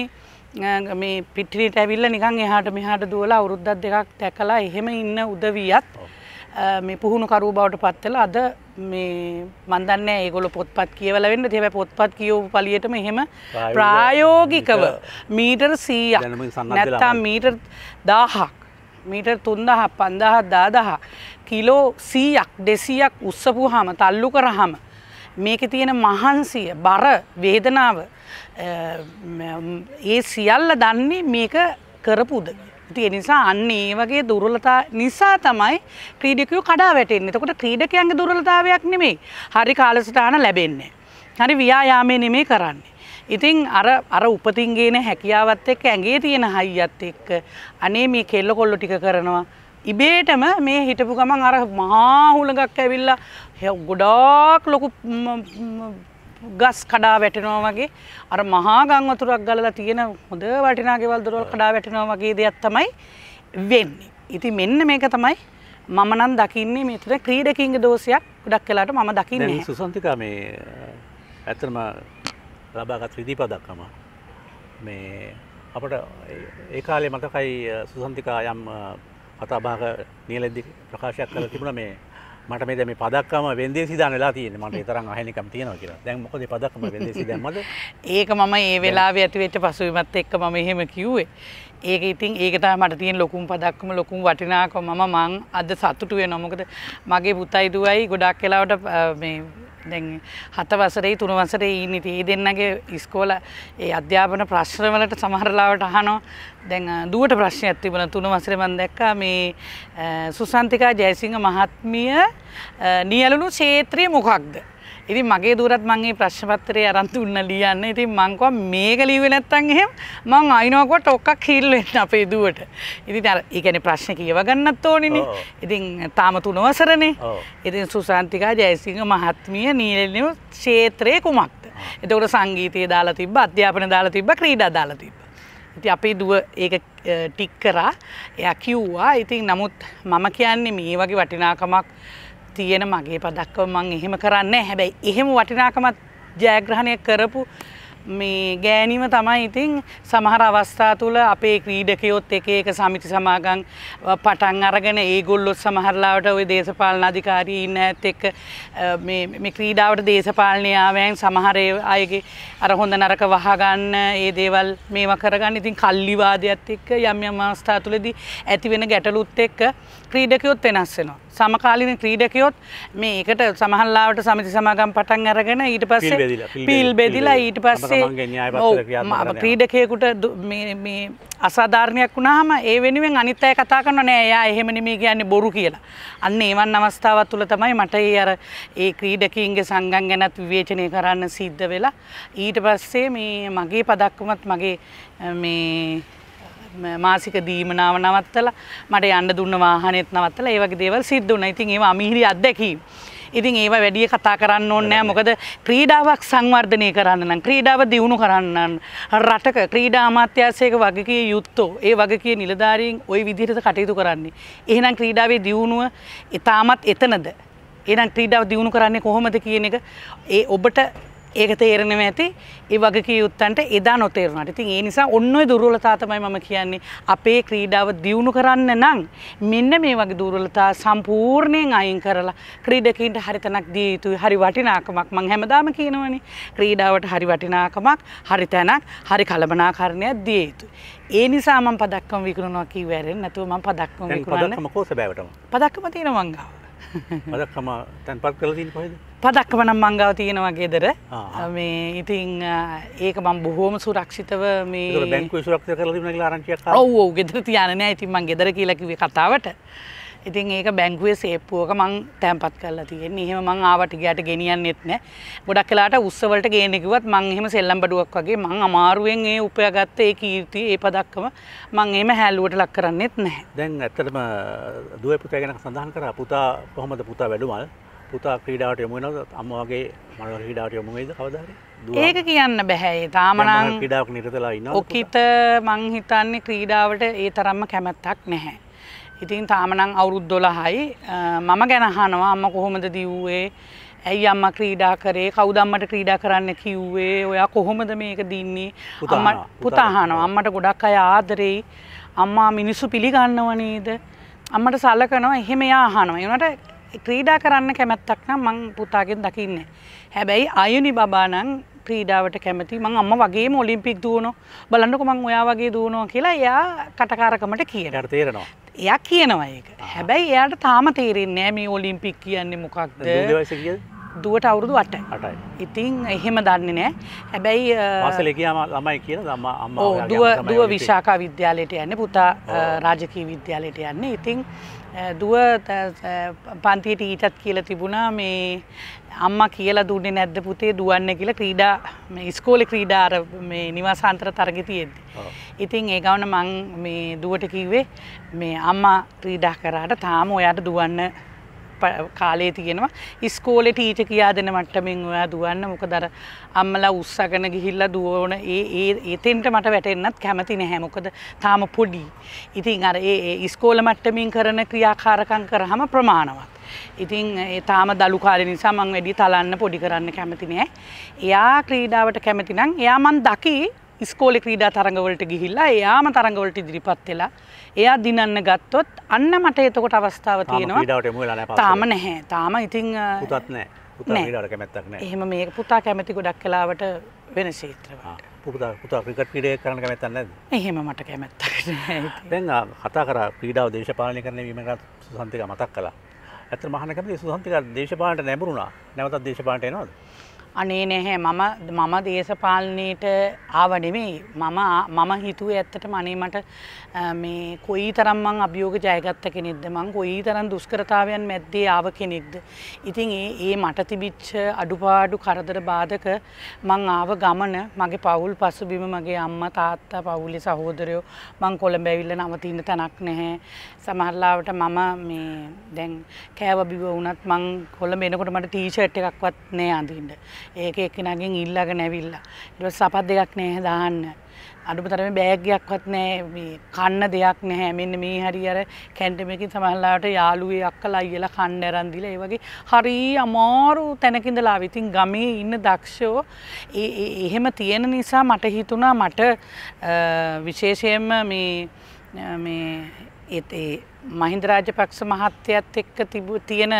මේ පිටිට ඇවිල්ල නිකං එහාට මෙහාට දුවලා අවුරුද්දක් දෙකක් දැකලා එහෙම ඉන්න උදවියත් මේ පුහුණු කරු බවට පත්වෙලා අද මේ මන්දන්න ඒගොල පොත්පත් කියවල වෙන්න තිබ පොත්පත් කියවපු පලියටම එහෙම ප්‍රායෝගිකව මීටර් සීය නැත්තා මීටර් දාහක් මීටර් තුන්දහ පන්දහත් දාදහ කිලෝ සීයක් දෙසීයක් උත්සපු හම තල්ලු කරහම මේකේ තියෙන මහන්සිය බර වේදනාව ඒ සියල්ල දන්නේ මේක කරපු උදවිය. ඉතින් ඒ නිසා අන්න ඒ වගේ දුර්වලතා නිසා තමයි ක්‍රීඩකයෝ කඩා වැටෙන්නේ. එතකොට ක්‍රීඩකයන්ගේ දුර්වලතාවයක් නෙමෙයි. හරි කාලසටහන ලැබෙන්නේ. හරි ව්‍යායාමයේ නෙමෙයි කරන්නේ. ඉතින් අර අර උපතින් ගේන හැකියාවත් එක්ක ඇඟේ තියෙන හයියත් එක්ක අනේ මේ කෙල්ල කොල්ල ටික කරනවා ඉබේටම මේ හිටපු ගමන් අර මහා හුළඟක් ඇවිල්ලා ගොඩාක් ලොකු ගස් කඩා වැටෙනවා වගේ අර මහා ගම් වතුරක් ගලලා තියෙන හොඳ වටිනා ගෙවල් දොරවල් කඩා වැටෙනවා වගේ දෙයක් තමයි වෙන්නේ. ඉතින් මෙන්න මේක තමයි මම නම් දකින්නේ මෙතන ක්‍රීඩකින්ගේ දෝෂයක් ගොඩක් වෙලාට මම දකින්නේ නැහැ. සුසන්තිකා මේ ඇත්තම ලබාගත් විදීපදක්කම මේ අපට ඒ කාලේ මතකයි සුසන්තිකා යම් කතාබාක නියලදි ප්‍රකාශයක් කර තිබුණ මේ මට මේ දැම පදක්කම වෙදේ සිදාන වෙලා තියෙන මට තරම් අහනිකම් තියෙනවා කියලා දැන් මොකද පදක්ම වෙදේසි දැම්මද ඒක මම ඒ වෙලා ඇතිවෙච්ච පසුවිමත් එක්ක මම එහෙම කිව්වේ ඒක ඉතින් ඒකට මට තියෙන ලොකුම් පදක්කම ලොකුම් වටිනාකම මම මං අද සතුටු වෙනවා මොකද මගේ පුතයි දුවයි ගොඩක් වෙලාවට මේ දැන් හත වසරේ තුන වසරේ ඉන්න ඉතින් ඒ දෙන්නගේ ඉස්කෝල ඒ අධ්‍යාපන ප්‍රශ්න වලට සමහර ලාවට අහනවා දැන් දුවට ප්‍රශ්නයක් තිබුණා තුන වසරේ මම දැක්කා මේ සුසන්තිකා ජයසිංහ මහත්මිය නියලුණු ක්ෂේත්‍රය මොකක්ද ඉතින් මගේ දූරත් මං මේ ප්‍රශ්න පත්‍රය අරන් දුන්න ලියන්න. ඉතින් මං කිව්වා මේක ලිව්වේ නැත්තම් එහෙම මං අයිනවකට ඔක්කක් හිල් වෙන්න අපේ දුවට. ඉතින් අර ඒ කියන්නේ ප්‍රශ්න කියව ගන්නත් ඕනිනේ. ඉතින් තාම තුනවසරනේ. ඉතින් සුසාන්තිකා ජයසිංහ මහත්මිය නීලනිව ක්ෂේත්‍රයේ කුමක්ද? එතකොට සංගීතය දාලා තිබ්බ, අධ්‍යාපන දාලා තිබ්බ, ක්‍රීඩා දාලා තිබ්බ. ඉතින් අපේ දුව ඒක ටික් කරා. එයා කිව්වා. ඉතින් නමුත් මම කියන්නේ මේ වගේ වටිනාකමක් තියෙන මගේ පදක්කව මං එහෙම කරන්න හැබැයි එහෙම වටිනාකමත් ජයග්‍රහණය කරපු මේ ගෑනීම තමයි ඉතින් සමහර අවස්ථා තුළ අපේ ක්‍රීඩකයොත් එක එක සමිති සමාගම් පටන් අරගෙන ඒගොල්ලොත් සමහරලාවට ওই දේශපාලන අධිකාරී ඉන්න ඇත් එක්ක මේ මේ ක්‍රීඩාවට දේශපාලනය ආවයන් සමහර අයගේ අර හොඳ නරක වහගන්න ඒ දේවල් මේවා කරගන්න ඉතින් කල්ලිවාදයත් එක්ක යම් යම් අවස්ථා තුළදී ඇති වෙන ගැටලුත් එක්ක ක්‍රීඩකයොත් වෙනස් වෙනවා. සමකාලීන ක්‍රීඩකයොත් මේ ඒකට සමහල්ලාවට සමිති සමාගම් පටන් අරගෙන ඊට පස්සේ පිල් බෙදිලා ඊට පස්සේ ක්‍රීඩකයෙකුට අසාධාරණයක් වුණාම ඒ වෙනුවෙන් අනිත් අය කතා කරනවා නෑ එයා එහෙම නෙමෙයි කියන්නේ බොරු කියලා. අන්න ඒවන් අවස්ථාවක් තුල තමයි මට ඒ අර ඒ ක්‍රීඩකීන්ගේ සංගම් ගැනත් විවේචනය කරන්න සිද්ධ වෙලා ඊට පස්සේ මේ මගේ පදක්කමත් මගේ මේ මාසික දීමනාව නවත්තලා මට යන්න දුන්න වාහනෙත් නවත්තලා ඒ වගේ දේවල් සිද්ධ වුණා. ඉතින් ඒව අමිහිරි අත්දැකීම්. ඉතින් ඒව වැඩිය කතා කරන්න ඕනේ නැහැ. මොකද ක්‍රීඩාවක් සංවර්ධනය කරන්න නම් ක්‍රීඩාව දියුණු කරන්න රටක ක්‍රීඩා අමාත්‍යාංශයක වගකීම් යුක්තෝ ඒ වගකීම් නිලධාරීන් ওই විදිහට කටයුතු කරන්නේ. එහෙනම් ක්‍රීඩාවේ දියුණුව ඊටමත් එතනද? එහෙනම් ක්‍රීඩාව දියුණු කරන්නේ කොහොමද කියන එක ඒ ඔබට ඒක තේරෙනව ඇති ඒ වගේ කියුත්තන්ට එදා නොතේරුණාට. ඉතින් ඒ නිසා ඔන්නෝයි දුර්වලතා තමයි මම කියන්නේ අපේ ක්‍රීඩාව දියුණු කරන්න නම් මෙන්න මේ වගේ දුර්වලතා සම්පූර්ණයෙන් අයින් කරලා ක්‍රීඩකයින්ට හරි තැනක් දිය යුතුයි. හරි වටිනාකමක් මම හැමදාම කියනවනේ. ක්‍රීඩාවට හරි වටිනාකමක්, හරි තැනක්, හරි කළමනාකරණයක් දිය යුතුයි. ඒ නිසා මම පදක්කම විකුණනවා කිව්වැරෙන් නැතුව මම පදක්කම විකුණන්නේ. පදක්කම කොහොසබෑවටම. පදක්කම තියෙන මංගාව. පදක්කම තැන්පත් කරලා තියෙන කොහෙද? පදක්කවනම් මංගාව තියෙනවා ගෙදර මේ ඉතින් ඒක මං බොහෝම සුරක්ෂිතව මේ බැංකු සුරක්ෂිත කරලා තිබුණා කියලා ආරංචියක් ආවා. ඔව් ඔව් ගෙදර තියාන නෑ. ඉතින් මං ගෙදර කියලා කිව්වේ කතාවට. ඉතින් ඒක බැංකුවේ සේප්පුවක මං තැම්පත් කරලා තියෙන්නේ. එහෙම මං ආවට ගියාට ගෙනියන්නෙත් නෑ. ගොඩක් වෙලාට උත්සවවලට ගේන්න කිව්වත් මං එහෙම සෙල්ලම් බඩුවක් වගේ මං අමාරුවෙන් ඒ උපයාගත්ත ඒ කීර්තිය ඒ පදක්කම මං එහෙම හැලුවට ලක් කරන්නෙත් නැහැ. දැන් ඇත්තටම දුවේ පුතා ගැන සඳහන් කරා පුතා කොහොමද පුතා වැඩුමල් පුතා ක්‍රීඩාවට යොමුෙන අම්ම වගේ මල ක්‍රීඩාවට යොමුේද කවදර ඒක කියන්න බැහැයි තාමනං ක්‍රඩාවක් නිරතලා ඉන්න ඔකිත මං හිතන්නේ ක්‍රීඩාවට ඒ තරම්ම කැමැත්තක් නැහැ. ඉතින් තාමනං අවුරුද්දොල හයි මම ගැනහනවා අම්ම කොහොමද දව්වේ ඇයි අම්ම ක්‍රීඩා කරේ කවුදම්මට ක්‍රීඩා කරන්න කිව්වේ ඔයා කොහොමද මේක දින්නේ පුතාහනෝ අම්මට ගොඩක් අය ආදරෙයි අම්මා මිනිස්සු පිළිගන්නවනේද අම්මට සලකනවා එහෙම යාහනවා එනට ක්‍රීඩා කරන්න කැමැත්තක් නම් මං පුතාගෙන් දකින්නේ. හැබැයි අයුනි බබා නම් ක්‍රීඩාවට කැමති මං අම්ම වගේම ඔලිම්පික් දුවනෝ බලන්නකො මං ඔයා වගේ දුවනවා කියලා එයා කටකාරකමට කියනට තේරෙනවා. එයා කියනවා ඒක. හැබැයි එයාට තාම තේරෙන්නේ නැහැ මේ ඔලිම්පික් කියන්නේ මොකක්ද. දුවට අවුරුදු අට අටයි ඉතිං එහෙම දන්නේ නෑ හැබැයි වසලකයාම ළමයි කියන දම දුව දුව විශාකා විද්‍යාලයට යන්න පුතා රාජකී විද්‍යාලයට යන්න ඉතිං දුව පන්තියට ඊටත් කියලා තිබුණා මේ අම්ම කියලා දුන්නේ නැද්ද පුතේ දුවන්න කියලා ක්‍රීඩා ස්කෝල ක්‍රීඩාර මේ නිවාසාන්තර තරගතියෙද්දි. ඉතින් ඒ ගවන මං මේ දුවට කිව්වේ මේ අම්මා ක්‍රීඩා කරාට තාම ඔයාට දුවන්න කාලේ තියෙනවා ඉස්කෝලේ ටීච කියා දෙන මට්ටමින් ඔයා දුවන්න මොක දර අම්මලා උස්සගෙන ගිහිල්ලා දුවන ඒ ඒ එතෙන්ට මට වැටෙන්නත් කැමති නැහැ මොකද තාම පොඩි ඉතින් අර ඒ ඉස්කෝල මට්ටමින් කරන ක්‍රියාකාරකම් කරහම ප්‍රමාණවත් ඉතින් ඒ තාම දලු කාලේ නිසා මම වැඩි තලන්න පොඩි කරන්න කැමති නෑ. එයා ක්‍රීඩාවට කැමති නම් එයා මන් දකි ඉස්කෝලේ ක්‍රීඩා තරඟවලට ගිහිල්ලා එයාම තරඟවලට ඉදිරිපත් වෙලා එයා දිනන්න ගත්තොත් අන්න මට එතකොට අවස්ථාව තියෙනවා තාම නැහැ තාම ඉතිං එහෙම මේ පුතා කැමති ගොඩක් කලාවට වෙන ශේත්‍රවාට පුතා ක්‍රිකට් පිඩේ කරන කැමැත්තන්න ඇද එහෙම මට කැමැත්ත දැන් කතා කර පීඩාව දේශපාලනය කරන වීමට සුසන්තික මතක් කලා ඇත මහනකම සුහන්තික දේශපාලට නැබරුණා නැවතත් දේශපාලට නොද අනේ නැහැ මම මම දේශපාලනයට ආවනෙමේ මම මම හිතුව ඇත්තට මනේ මට මේ කොයි තරම්මං අභියෝග ජයගත්ත කෙනෙක්ද මං කොයි තරම් දුෂ්කරතාවයන් මැද්දේ ආව කෙනෙක්ද. ඉතින් ඒ ඒ මට තිබිච්ච අඩුපාඩු කරදර බාධක මං ආව ගමන මගේ පවුල් පසුබිම මගේ අම්මා තාත්තා පවුලේ සහෝදරයෝ මං කොළඹ ඇවිල්ලා නවතින්න තැනක් නැහැ. සමහරලාවට මම මේ දැන් කෑව බිව වුණත් මං කොළඹ එනකොට මට ටී-ෂර්ට් එකක්වත් නැහැ අඳින්න. ඒක එක්කෙනාගෙන් ඉල්ලගෙන ඇවිල්ලා. ඊට පස්සේ සපත් දෙකක් නැහැ දාන්න. අඩුපතරම බෑගයක්වත් නෑ කන්න දෙයක් නැහැ මෙන්න මේ හරි අර කැන්ටමකින් සමහල්ලාට යාළුවේ අක්කලා අයියලා කන්න ඇරන් දීලා ඒ වගේ හරි අමාරු තැනක ඉඳලා ඉතින් ගමේ ඉන්න දක්ෂෝ එහෙම තියෙන නිසා මට හිතුණා මට විශේෂයෙන්ම මේ මේ ඒ මහින්ද රාජපක්ෂ මහත්තයත් එක්ක තිබු තියෙන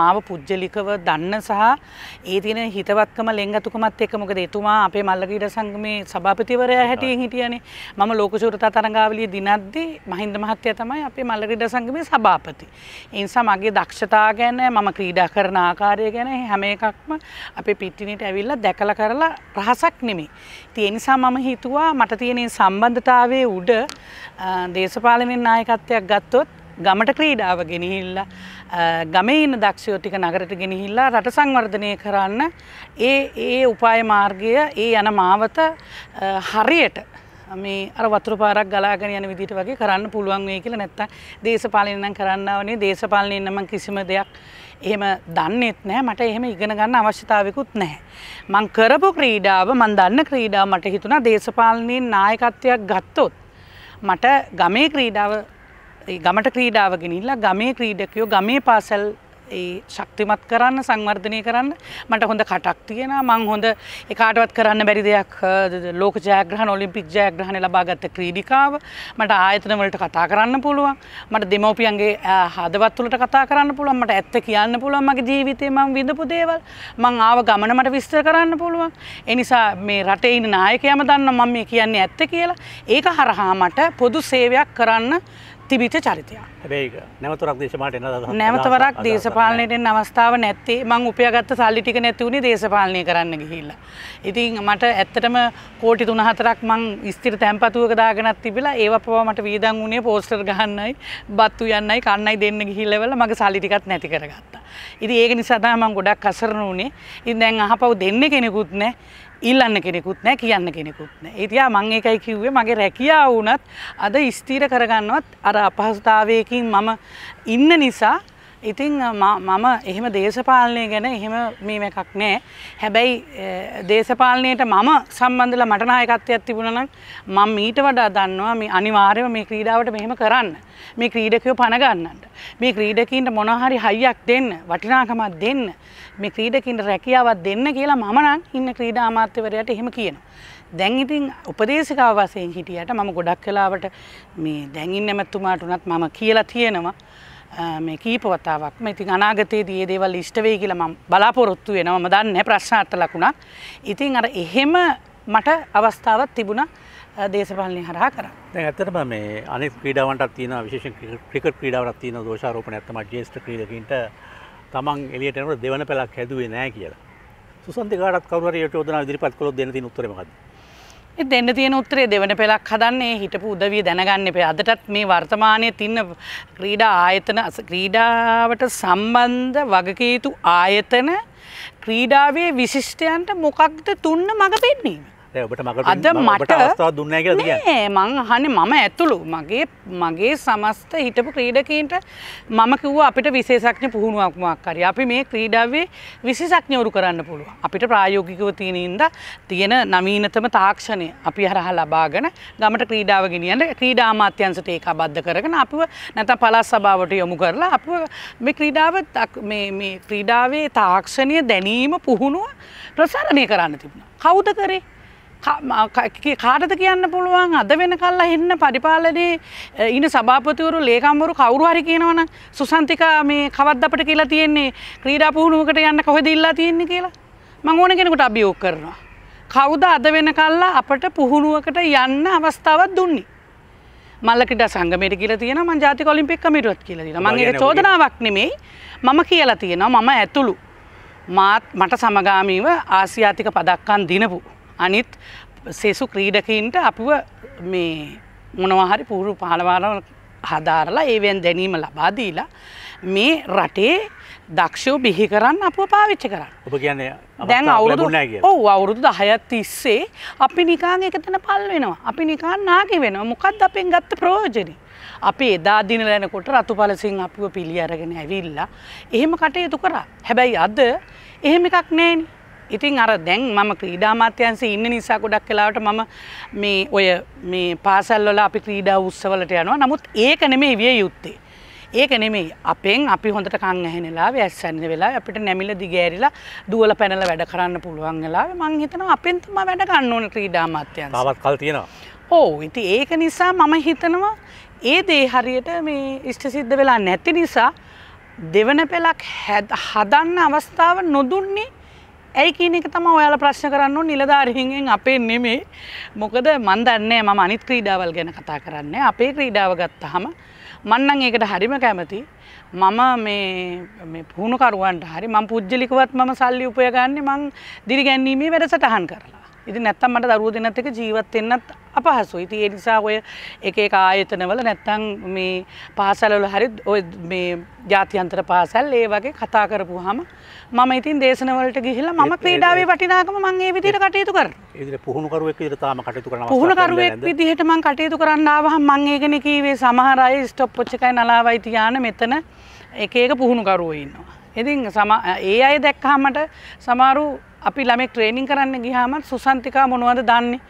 මාව පුද්ගලිකව දන්න සහ ඒ තියෙන හිතවත්කම ලෙංගතුකමත් එක්ක මොකද එතුමා අපේ මල්ලකීඩ සංගමේ සභාපතිවරයා හැටියෙන් හිටියනේ මම ලෝක සූරතා තරඟාවලිය දිනද්දී මහින්ද මහත්තයා තමයි අපේ මල්ලකීඩ සංගමේ සභාපති. ඒ නිසා මගේ දක්ෂතා ගැන මම ක්‍රීඩා කරන ආකාරය ගැන හැම එකක්ම අපේ පිටිනිට ඇවිල්ලා දැකලා කරලා රහසක් නෙමෙයි. ඉතින් ඒ නිසා මම හිතුවා මට තියෙන සම්බන්ධතාවයේ උඩ දේශපාලනින් නායකත්වයක් ගත්තොත් ගමට ක්‍රීඩාව ගෙනහිල්ලා ගමේ ඉන්න දක්ෂයෝ ටික නගරට ගෙනහිල්ලා රට සංවර්ධනය කරන්න ඒ ඒ උපාය මාර්ගය ඒ යන මාවත හරියට මේ අර වතුර පාරක් ගලාගෙන යන විදිහට වගේ කරන්න පුළුවන් වෙයි කියලා නැත්තම් දේශපාලනේ නම් කරන්නවනේ දේශපාලනේ නම් කිසිම දෙයක් එහෙම දන්නේත් නැහැ මට එහෙම ඉගෙන ගන්න අවශ්‍යතාවයකුත් නැහැ මං කරපු ක්‍රීඩාව මං දන්න ක්‍රීඩාව මට හිතුණා දේශපාලනේ නායකත්වයක් ගත්තොත් මට ගමේ ක්‍රීඩාව ගමට ක්‍රීඩාව ගෙනilla ගමේ ක්‍රීඩකයෝ ගමේ පාසල් ඒ ශක්තිමත් කරන්න සංවර්ධනය කරන්න මට හොඳ කටක් තියෙන මං හොඳ එකකාටවත් කරන්න බැරි දෙයක් ලෝක ජයග්‍රහණ ඔලිම්පික් ජයග්‍රහණ ලබාගත්ත ක්‍රීඩිකාව මට ආයතනවලට කතා කරන්න පුළුවන් මට දෙමවපියන්ගේ හදවත්තුලට කතා කරන්න පුළුවන් මට ඇත්ත කියන්න පුළුවන් මගේ ජීවිතේ මං විඳපු දේවල් මං ආව ගමන මට විස්තර කරන්න පුළුවන් එනිසා මේ රටේ ඉන්න නායකයම දන්න මම මේ කියන්නේ ඇත්ත කියලා ඒක හරහා මට පොදු සේවයක් කරන්න තිබිට චරිතය හැබයි නැවතරක් දේශමට නැවතවරක් දේශපාලනයට අවස්ථාව නැත්තේ මං උපයගත්ත සල්ලිටික නැතිවුණේ දේශපාලනය කරන්න ගිහිල්ල. ඉතින් මට ඇත්තටම කෝටි තුනහතරක් මං ස්තිර තැන්පතුවක දාගෙනත් තිබිලා ඒව පව මට වීදන් වුණේ පෝස්ටර් ගහන්නයි බත්තු යන්නයි කන්නයි දෙන්න ගිහිල්ලවල මගේ සල්ලිටිකත් නැති කරගත්තා. ඉති ඒක නිසාදා මං ගොඩක් අසරණ වනේ ඉන් දැන් අහපව් දෙන්න කෙනෙකුත් නෑ ඉල්ලන්න කෙනෙකුත් නෑ කියන්න කෙනෙකුත් නෑ. ඉතියා මං ඒකයි කිව්වේ මගේ රැකියාව වුණත් අද ස්ථීර කරගන්නවත් අර අපහසුතාවයකින් මම ඉන්න නිසා ඉතිං මම එහෙම දේශපාලනය ගැන එහෙම මීම එකක් නෑ. හැබැයි දේශපාලනයට මම සම්බන්ධල මටනායකත්වයක් තිබුණනම් මම මීට වඩා දන්නවා මේ අනිවාර්යව මේ ක්‍රීඩාවට මෙහෙම කරන්න. මේ ක්‍රීඩකයෝ පණගන්නට. මේ ක්‍රීඩකින්ට මොනහරි හයියක් දෙන්න වටිනාකමක් දෙන්න. මේ ක්‍රීඩකින්ට රැකියාවක් දෙන්න කියලා මමනම් ඉන්න ක්‍රීඩා අමාත්‍යවරයට එහෙම කියනවා. දැන් ඉතින් උපදේශකාව වශයෙන් හිටියට මම ගොඩක් කලාවට මේ දැන් ඉන්න ඇමතුමාට උනත් මම කියලා තියෙනවා මේ කීප වතාවක් ඉතින් අනාගතයේදී මේ දේවල් ඉෂ්ට වෙයි කියලා මම බලාපොරොත්තු වෙනවා මම දන්නේ ප්‍රශ්නාර්ථ ලකුණක්. ඉතින් අර එහෙම මට අවස්ථාවක් තිබුණා දේශපාලනය හරහා කරන්න. දැන් ඇත්තටම මේ අනෙක් ක්‍රීඩාවන්ටත් තියෙනවා විශේෂයෙන් ක්‍රිකට් ක්‍රීඩාවටත් තියෙනවා දෝෂාරෝපණ ඇත්තම ජ්‍යෙෂ්ඨ ක්‍රීඩකයින්ට තමන් එළියට එනකොට දෙවන පැලක් හැදුවේ නැහැ කියලා. සුසන්ති කාටත් කවුරු හරි යෝජනා ඉදිරිපත් කළොත් දෙන්න තියෙන උත්තරේ මොකද්ද? දෙන්න තියෙන උත්තරේ දෙවන පෙළක් හදන්නේ හිටපු උදවිය දැනගන්න එපා. අදටත් මේ වර්තමානයේ තින්න ක්‍රීඩා ආයතන ක්‍රීඩාවට සම්බන්ධ වගකීතු ආයතන ක්‍රීඩාවේ විශිෂ්ටයන්ට මොකක්ද තුන්න මඟ පෙන්වීම. ඔබට මකට අද මට දුන්න මං හනි මම ඇතුළු මගේ මගේ සමස්ත හිටපු ක්‍රීඩකීන්ට මම කිව්ව අපිට විශේෂක්ඥ පුහුණුවක්මක්කරි අපි මේ ක්‍රීඩාවේ විශේෂක්ඥවරු කරන්න පුළුව අපිට ප්‍රායෝගිකව තියෙනන්ද තියෙන නවීනතම තාක්ෂණය අපි හරහ ලබාගෙන ගමට ක්‍රීඩාව ගෙනියන්න ක්‍රීඩාමාත්‍යන්සට ඒක බද්ධ කරගෙන අපව නැත පලස් සභාවට යොමු කරලා අප මේ ක්‍රීඩාව ක්‍රීඩාවේ තාක්ෂණය දැනීම පුහුණුව ප්‍රසාරණය කරන්න තිබුණ කෞද කරේ කාටද කියන්න පුළුවන් අද වෙන කල්ලා එන්න පරිපාලනයේ ඉන සභාපතිවරු ලේකම්වරු කවුරු හරි කියනවන සුසන්තිකා මේ කවත් අපට කියලා තියෙන්නේ ක්‍රීඩා පුහුණුවකට යන්න කොහෙද ඉල්ලා තියෙන්නේ කියලා මං ඕන කෙනෙකුට අභියෝග කරනවා. කවුද අද වෙන කල්ලා අපට පුහුණුවකට යන්න අවස්ථාවක් දුන්නේ. මල්ලකට සංගමයට කියලා තියෙන මං ජාතික ඔලිම්පික් කමිටුවත් කියලා තියෙනවා. මම ඒක චෝදනාවක් නෙමෙයි. මම කියලා තියෙනවා මම ඇතුළු මාත් මට සමගාමීව ආසියාතික පදක්කම් දිනපු අනිත් සෙසු ක්‍රීඩකයින්ට අපිව මේ මොනවාහරි පුහුරු පහළවාල හදාරලා ඒවෙන් දැනීම ලබාදීලා මේ රටේ දක්ෂෝ බිහි කරන්න අප පාවිච්චි කරන්න ඔබ කියන්නේ දැන් අවුරුදු ඔව අවුරුදු දහයත් තිස්සේ අපි නිකාන් එක තැන පල් වෙනවා අපි නිකාන් නාකි වෙනවා මොකක්ද අපෙන් ගත්ත ප්‍රෝජනි අපි එදා දින ලැනකොට රතු පලසින් අපිව පිළි අරගෙන ඇවිල්ලා එහෙම කටයුතු කරා හැබැයි අද එහෙම එකක් නෑනේ ඉතින් අර දැන් මම ක්‍රීඩා අමාත්‍යංශයේ ඉන්න නිසා ගොඩක් වෙලාවට මම මේ ඔය මේ පාසල් වල අපි ක්‍රීඩා උත්සවලට යනවා. නමුත් ඒක නෙමෙයි විය යුත්තේ. ඒක නෙමෙයි. අපෙන් අපි හොඳට කන් ඇහෙන වෙලාවේ ඇස්සන්න වෙලාවේ අපිට නැමිල දිගෑරිලා දුවල පැනලා වැඩ කරන්න පුළුවන් වෙලාවේ මං හිතනවා අපෙන් තමයි වැඩ ගන්න ඕන ක්‍රීඩා අමාත්‍යංශය. තාමත් කල් තියෙනවා. ඔව්. ඉතින් ඒක නිසා මම හිතනවා ඒ දේ හරියට මේ ඉෂ්ට සිද්ධ වෙලා නැති නිසා දෙවන පෙළක් හදන්න අවස්ථාව නොදුන්නේ ඇයි කියන එක තම ඔයාල ප්‍රශ්න කරන්න නිලධාරහිගෙන් අපේ නෙමේ මොකද මන්දන්නේ මම අනිත් ක්‍රීඩාවල් ගැන කතා කරන්න අපේ ක්‍රීඩාව ගත්තහම මන්නං ඒකට හරිම කැමති මම මේ පුහුණුකරුවන්ට හරි මං පුද්ජලිකවත් මම සල්ලි උපයගන්නේ මං දිරිගැන්වීමේ වැඩසටහන් කරලා ඉතින් නැත්තම් මට දරුවෝ දෙන්නත් එක ජීවත් වෙන්නත් අපහසුයි. ඉතින් ඒ නිසා ඔය එක එක ආයතනවල නැත්තම් මේ පාසල්වල හරි ඔය මේ ජාත්‍යන්තර පාසල් ඒ වගේ කතා කරපුවාම මම ඉතින් දේශනවලට ගිහිල්ලා මම ක්‍රීඩාවේ වටිනාකම මම ඒ විදිහට කටයුතු කරනවා. ඒ විදිහට පුහුණුකරුවෙක් විදිහට තාම කටයුතු කරනවා. පුහුණුකරුවෙක් විදිහට මම කටයුතු කරන්න ආවහම මම ඒකනේ කීවේ සමහර අය ස්ටොප් වොච් එකයි නලාවයි තියාන මෙතන එක එක පුහුණුකරුවෝ ඉන්නවා. ඉතින් සම ඒ අය දැක්කහමට සමහරු අපි ළමෙක් ට්‍රේනිින් කරන්න ගිහාමත් සුසන්තිකා මොනවද දන්නේ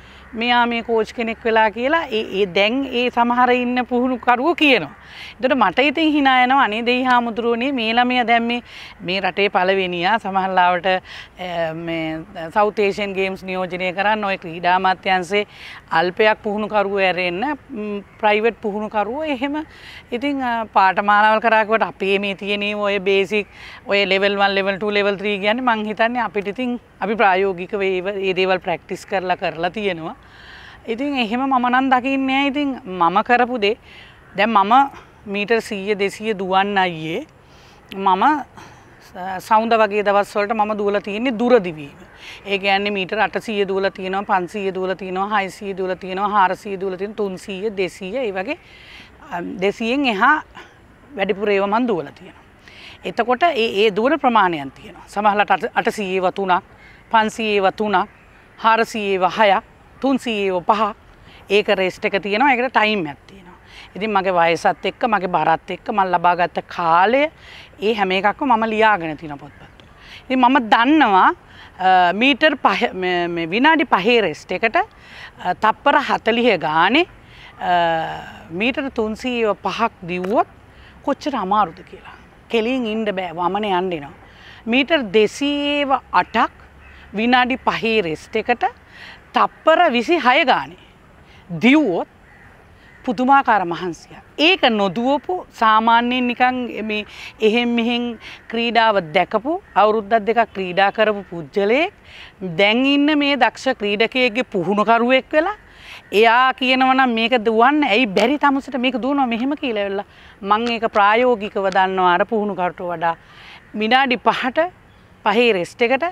මෙයා මේ කෝච් කෙනෙක් වෙලා කියලා ඒ දැන් ඒ සමහර ඉන්න පුහුණුකරුව කියනවා. එතකොට මට ඉතින් hina යනවා අනේ දෙයි හාමුදුරුවනේ මේ ළමයා දැන් මේ මේ රටේ පළවෙනියා සමහරලාවට මේ සවුත් ඒෂියන් ගේම්ස් නියෝජනය කරන්න ওই ක්‍රීඩා අමාත්‍යාංශයේ අල්පයක් පුහුණු කරුවෝ ඇරෙන්න ප්‍රයිවට් පුහුණු කරුවෝ එහෙම ඉතින් පාඨමාලාවල් කරාකුවට අපේ මේ තියෙනේ ඔය බේසික් ඔය ලෙවල් 1 ලෙවල් 2 ලෙවල් 3 කියන්නේ මං හිතන්නේ අපිට ඉතින් අපි ප්‍රායෝගික මේ දේවල් ප්‍රැක්ටිස් කරලා කරලා තියෙනවා ඉතින් එහෙම මම නම් දකින්නේ නැහැ ඉතින් මම කරපු දේ දැන් මම මීටර් 100 200 දුවන්න අයියේ මම සෞන්ද වගේ දවස් වලට මම දුවලා තියෙන්නේ දුර දිවීම. ඒ කියන්නේ මීටර 800 දුවලා තියෙනවා 500 දුවලා තියෙනවා 600 දුවලා තියෙනවා 400 දුවලා තියෙනවා 300 200 ඒ වගේ 200න් එහා වැඩිපුර ඒවා මම දුවලා තියෙනවා. එතකොට ඒ ඒ දුවන ප්‍රමාණයන් තියෙනවා. සමහරවිට 800 ඒවා 3ක්, 500 ඒවා 3ක්, 400 ඒවා 6ක්, 300 ඒවා 5ක්. ඒක රේස්ට් එක තියෙනවා. ඒකට ටයිම් එකක් තියෙනවා. ඉතින් මගේ වයසත් එක්ක මගේ බරත් එක්ක මම ලබාගත්ත කාලය ඒ හැම එකක්ම මම ලියාගෙන තියෙන පොත්පත්. ඉතින් මම දන්නවා මීටර් විනාඩි පහේ රෙස්ට් එකට තප්පර 40 ගානේ මීටර් 305ක් දිව්වොත් කොච්චර අමාරුද කියලා. කෙලින් ඉන්න බෑ වමන යන්න එනවා. මීටර් 208ක් විනාඩි පහේ රෙස්ට් එකට තප්පර 26 ගානේ දිව්වොත් පුදුමාකාර මහන්සිය. ඒක නොදුවපු සාමාන්‍යයෙන් නිකන් මේ එහෙම් මෙහෙන් ක්‍රීඩාව දැකපු අවුරුද්දක් දෙකක් ක්‍රීඩා කරපු පුද්ගලයෙක් දැන් ඉන්න මේ දක්ෂ ක්‍රීඩකයෙක්ගේ පුහුණුකරුවෙක් වෙලා එයා කියනවනම් මේක දුවන්න ඇයි බැරි තමුසට මේක දුවනවා මෙහෙම කියලා වෙලා මම ඒක ප්‍රායෝගිකව දන්නවා අර පුහුණුකරුට වඩා විනාඩි 5ට පහේ රෙස්ට් එකට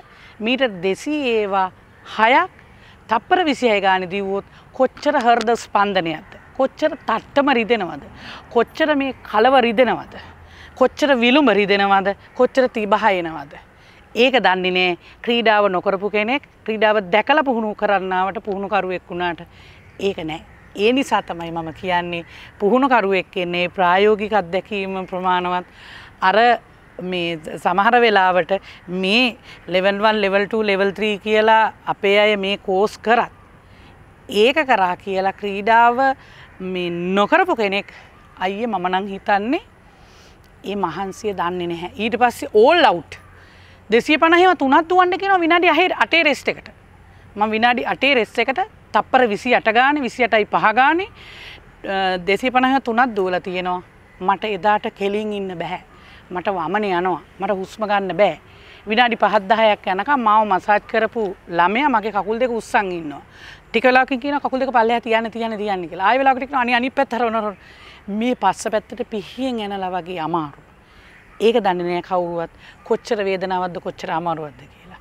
මීටර් 200 ඒවා හයක් තප්පර 26 ගානේ දීවොත් කොච්චර හෘද ස්පන්දනයක්ද කොච්චර තට්ටම රිදෙනවද. කොච්චර මේ කලව රිදෙනවද. කොච්චර විලුඹ රිදෙනවද කොච්චර තිබහයනවද. ඒක දන්නේ ක්‍රීඩාව නොකරපු කෙනෙක් ක්‍රීඩාව දැකල පුහුණු කරන්නාවට පුහුණුකරුවෙක් වුණාට ඒක නෑ. ඒ නිසා තමයි මම කියන්නේ පුහුණුකරුවෙක් කියන්නේ ප්‍රායෝගික අත්දැකීම ප්‍රමාණවත් අර මේ සමහර වෙලාවට මේ ලෙවල්වන් ලෙවල්ට ලෙවල්ත්‍රී කියලා අපේ අය මේ කෝස් කරත්. ඒක කරා කියලා ක්‍රීඩාව මේ නොකරපු කෙනෙක් අයිය මම නම් හිතන්නේ ඒ මහන්සිය දන්නේ නැහැ. ඊට පස්සේ ඕල් අවුට්. 250ව තුනක් දුවන්න කියනවා විනාඩි 8 රෙස්ට් එකට. මම විනාඩි 8 රෙස්ට් එකට තප්පර 28 ගානේ 28යි 5 ගානේ 250 තුනක් දුවලා තියෙනවා. මට එදාට කෙලින් ඉන්න බෑ. මට වමනේ යනවා. මට හුස්ම ගන්න බෑ. විනාඩි 5 10ක් යනකම් මාව මසාජ් කරපු ළමයා මගේ කකුල් දෙක උස්සන් ඉන්නවා. ටික වෙලාවකින් කියන කකුල් දෙක පල්ලෙහා තියන්න තියන්න තියන්න කියලා. ආයෙ වෙලාවකට කියන අනේ අනිත් පැත්ත හරවනවා. මේ පස්ස පැත්තට පිහියෙන් යනලා වගේ අමාරු. ඒක දන්නේ නැහැ කවුරුවත් කොච්චර වේදනාවක්ද කොච්චර අමාරුවක්ද කියලා.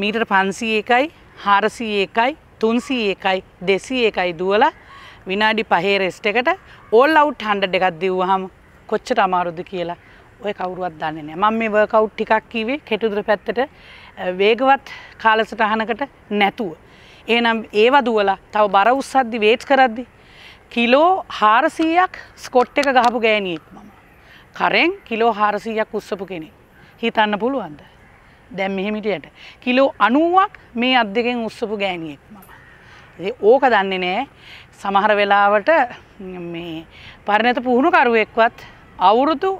මීටර 501යි 401යි 301යි 201යි දුවලා විනාඩි 5 රෙස්ට් එකට ඕල් අවුට් 100 එකක් දීවහම කොච්චර අමාරුද කියලා ඔය කවුරුවත් දන්නේ නැහැ. මම මේ වර්කවුට් ටිකක් කිව්වේ කෙටුදුර පැත්තට වේගවත් කාලසටහනකට නැතුව. ඒනම් ඒවා දුවලා තව බර උස්සද්දි වේට් කරද්දි කිලෝ 400ක් ස්කොට් එක ගහපු ගෑණියෙක් මම. කරෙන් කිලෝ 400ක් උස්සපු කෙනෙක්. හිතන්න පුළුවන්ද? දැන් මෙහෙම හිටියට කිලෝ 90ක් මේ අත් දෙකෙන් උස්සපු ගෑණියෙක් මම. ඕක දන්නේ නෑ. සමහර වෙලාවට මේ පරිණත පුහුණුකරුවෙක්වත් අවුරුදු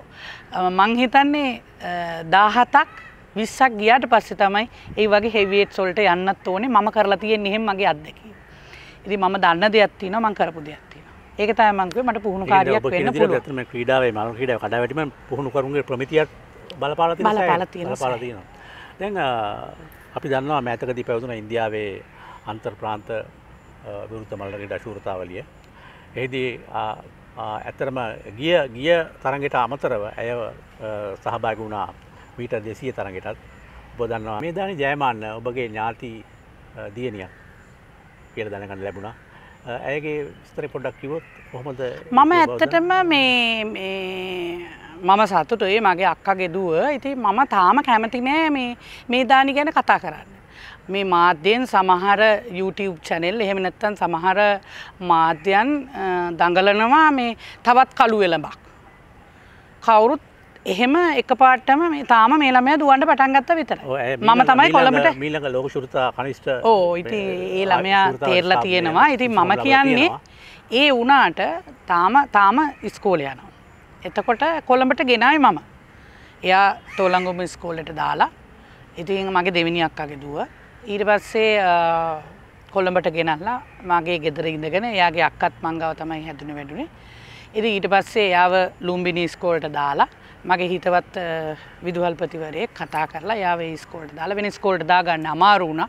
මං හිතන්නේ 17ක් විස්සක් ගියාට පස්සේ තමයි ඒ වගේ හෙවිේට් සොල්ට යන්නත් ඕනේ මම කරලා තියෙන් එහෙම මගේ අත්දැකීම. ඉතින් මම දන්න දෙයක් තියෙනවා මම කරපු දෙයක් තියෙනවා. ඒක තමයි මම කිව්වේ මට පුහුණු කාරියක් වෙන්න පුළුවන්. ඒත් මේ ක්‍රීඩාවේ මම ක්‍රීඩාව කඩාවැටීම පුහුණු කරුන්ගේ ප්‍රමිතියක් බලපාලා තියෙනවා. බලපාලා තියෙනවා. බලපාලා තියෙනවා. දැන් අපි දන්නවා මෑතකදී පැවතුන ඉන්දියාවේ අන්තර් ප්‍රාන්ත විරුද්ධ මල්ල ක්‍රීඩා ශූරතාවලිය. එහිදී ඇත්තරම ගිය ගිය තරඟයට අමතරව ඇය සහභාගී වුණා මීට දෙසිය තරගෙටත් උපදන්නවා මේ දාන ජයමාන්න ඔබගේ ඥාති දියනියක් කියල දැනගන්න ලැබුණා ඇයගේ ස්තර පොඩක් කිවොත් හොමද මම ඇත්තටම මේ මම සතුටේ මගේ අක්කගේ දුව ඉති මම තාම කැමති නෑ මේ මේ දානි ගැන කතා කරන්න මේ මාධ්‍යයෙන් සමහර YouTube චැනෙල් එහෙම නැත්තන් සමහර මාධ්‍යයන් දඟලනවා මේ තවත් කළු එළඹක්. කවුරුත් එහෙම එකපාටම මේ තාම මේ ළමයා දුවන්න පටන් ගත්තා විතරයි. මම තමයි කොළඹට මීළඟ ලෝක ශෘතා කනිෂ්ඨ ඕ ඉතින් ඒ ළමයා තේරලා තියෙනවා. ඉතින් මම කියන්නේ ඒ වුණාට තාම තාම ඉස්කෝලේ යනවා. එතකොට කොළඹට ගෙනයි මම. එයා තෝලංගොම ඉස්කෝලේට දාලා ඉතින් මගේ දෙවෙනි අක්කාගේ දුව ඊට පස්සේ කොළඹට ගෙනල්ලා මගේ ගෙදර ඉඳගෙන එයාගේ අක්කත් මං ගාව තමයි හැදුනේ වැඩුනේ. ඉරි ඊට පස්සේ යාව ලුම්බිනි ස්කෝල්ට දාලා මගේ හිතවත් විදුහල්පතිවරේ කතා කරලා යාව ස්කෝල්ට දාලා වෙන ස්කෝල්ට දාගන්න අමාරු වුණා.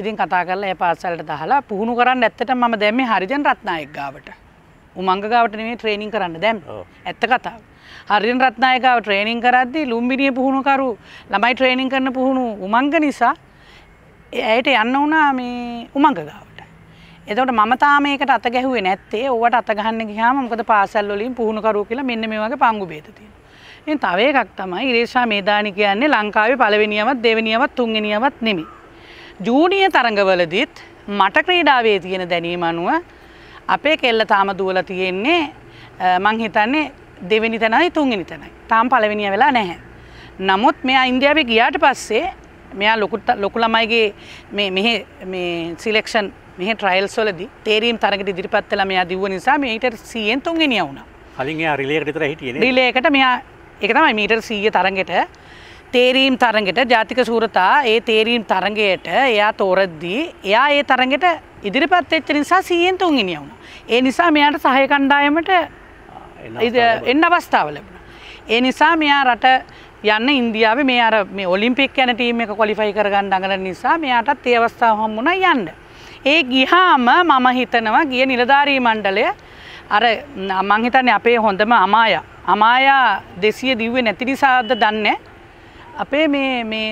ඉතින් කතා කරලා ඒ පාසලට දාලා පුහුණු කරන්න ඇත්තටම මම දැම්මේ හරිජන් රත්නායක ගාවට. උමංග ගාවට නෙමෙයි ට්‍රේනින් කරන්න දැම්මේ. ඇත්ත කතාව. හරිජන් රත්නායක ගාව ට්‍රේනින් කරද්දී ලුම්බිනිය පුහුණුකරු ළමයි ට්‍රේනින් කරන පුහුණු උමංග නිසා ඇයට යන්න වුණා මේ උමංග ගාවට. එතකොට මම තාම ඒකට අත ගැහුවේ නැත්තේ. ඕවට අත ගහන්න ගියාම මොකද පාසල් වලින් පුහුණු කරුවෝ කියලා මෙන්න මේ වගේ පංගු ભેද තියෙනවා. ඉතින් තව එකක් තමයි ඉරේෂා මේදානි කියන්නේ ලංකාවේ පළවෙනියවත් දෙවෙනියවත් තුන්වෙනියවත් නෙමෙයි. ජූනියර් තරඟවලදීත් මට ක්‍රීඩාවේ තියෙන දැනීම අනුව අපේ කෙල්ල තාම දුවලා තියෙන්නේ මං හිතන්නේ දෙවෙනි තැනයි තුන්වෙනි තැනයි. තාම පළවෙනිය වෙලා නැහැ. නමුත් මෙයා ඉන්දියාවේ ගියාට පස්සේ මෙයා ලොකු ලොකු ළමයිගේ මේ මෙහි මේ සිලෙක්ෂන් මෙහ ට්‍රයිල්ස් වලදී තේරීම් තරගට ඉදිරිපත් කළා මෙයා දිව්ව නිසා මීටර් 100න් තුන්වෙනියා වුණා. කලින් එයා රිලේකට විතර හිටියේ නේද? රිලේකට මෙයා ඒක තමයි මීටර් 100 තරගයට තේරීම් තරගට ජාතික සූරතා ඒ තේරීම් තරගයට එයා තෝරද්දී එයා ඒ තරගට ඉදිරිපත් වෙච්ච නිසා 100න් තුන්වෙනියා වුණා. ඒ නිසා මෙයාට සහාය කණ්ඩායමට එන්න අවස්ථාව ලැබුණා. ඒ නිසා මෙයා රට යන්න ඉන්දියාවේ මේ අර මේ ඔලිම්පික් යන ටීම් එක ක්වොලිෆයි කරගන්න අඟලන නිසා මෙයාටත් ඒ අවස්ථාව හම්බුණා යන්න. ඒ ගිහාම මම හිතනවා ගිය නිලධාරී මණ්ඩලය අර මං හිතන්නේ අපේ හොඳම අමායා අමායා දෙසිය දිව්වේ නැති නිසාද දන්නේ අපේ මේ මේ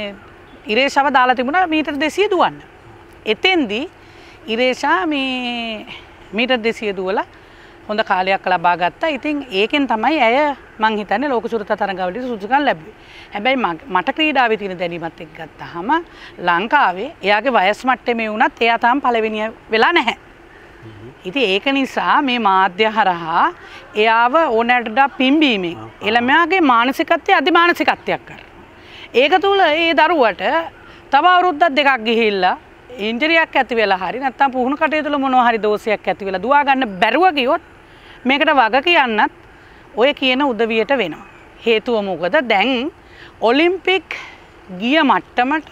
ඉරේෂාව දාලා තිබුණා මීටර් 200 දුවන්න. එතෙන්දී ඉරේෂා මේ මීටර් 200 දුවලා හොඳ කාලයක් ලබාගත්තා ඉතින් ඒකෙන් තමයි ඇය මං හිතන්නේ ලෝක සුරත තරඟවලට සුදුසුකම් ලැබුවේ. හැබැයි මට ක්‍රීඩාවේ තියෙන දැනීමත් එක්ක ගත්තාම ලංකාවේ එයාගේ වයස් මට්ටමේ වුණත් එයා තාම පළවෙනිය වෙලා නැහැ. ඉතින් ඒක නිසා මේ මාධ්‍ය හරහා එයාව ඕනෑටඩා පිම්බීමෙන් එළමයාගේ මානසිකත්වය අධි මානසිකත්වයක් කර. ඒක තුළ ඒ දරුවට තව අවුරුද්දක් දෙකක් ගිහිල්ලා ඉන්ජරියක් ඇති වෙලා හරි නැත්තම් පුහුණු කටයුතු වල මොනවා හරි දෝෂයක් ඇති වෙලා දුවා ගන්න බැරුව ගියොත් මේකට වග කියන්නත් ඔය කියන උදවියට වෙනවා. හේතුව මොකද දැන් ඔලිම්පික් ගිය මට්ටමට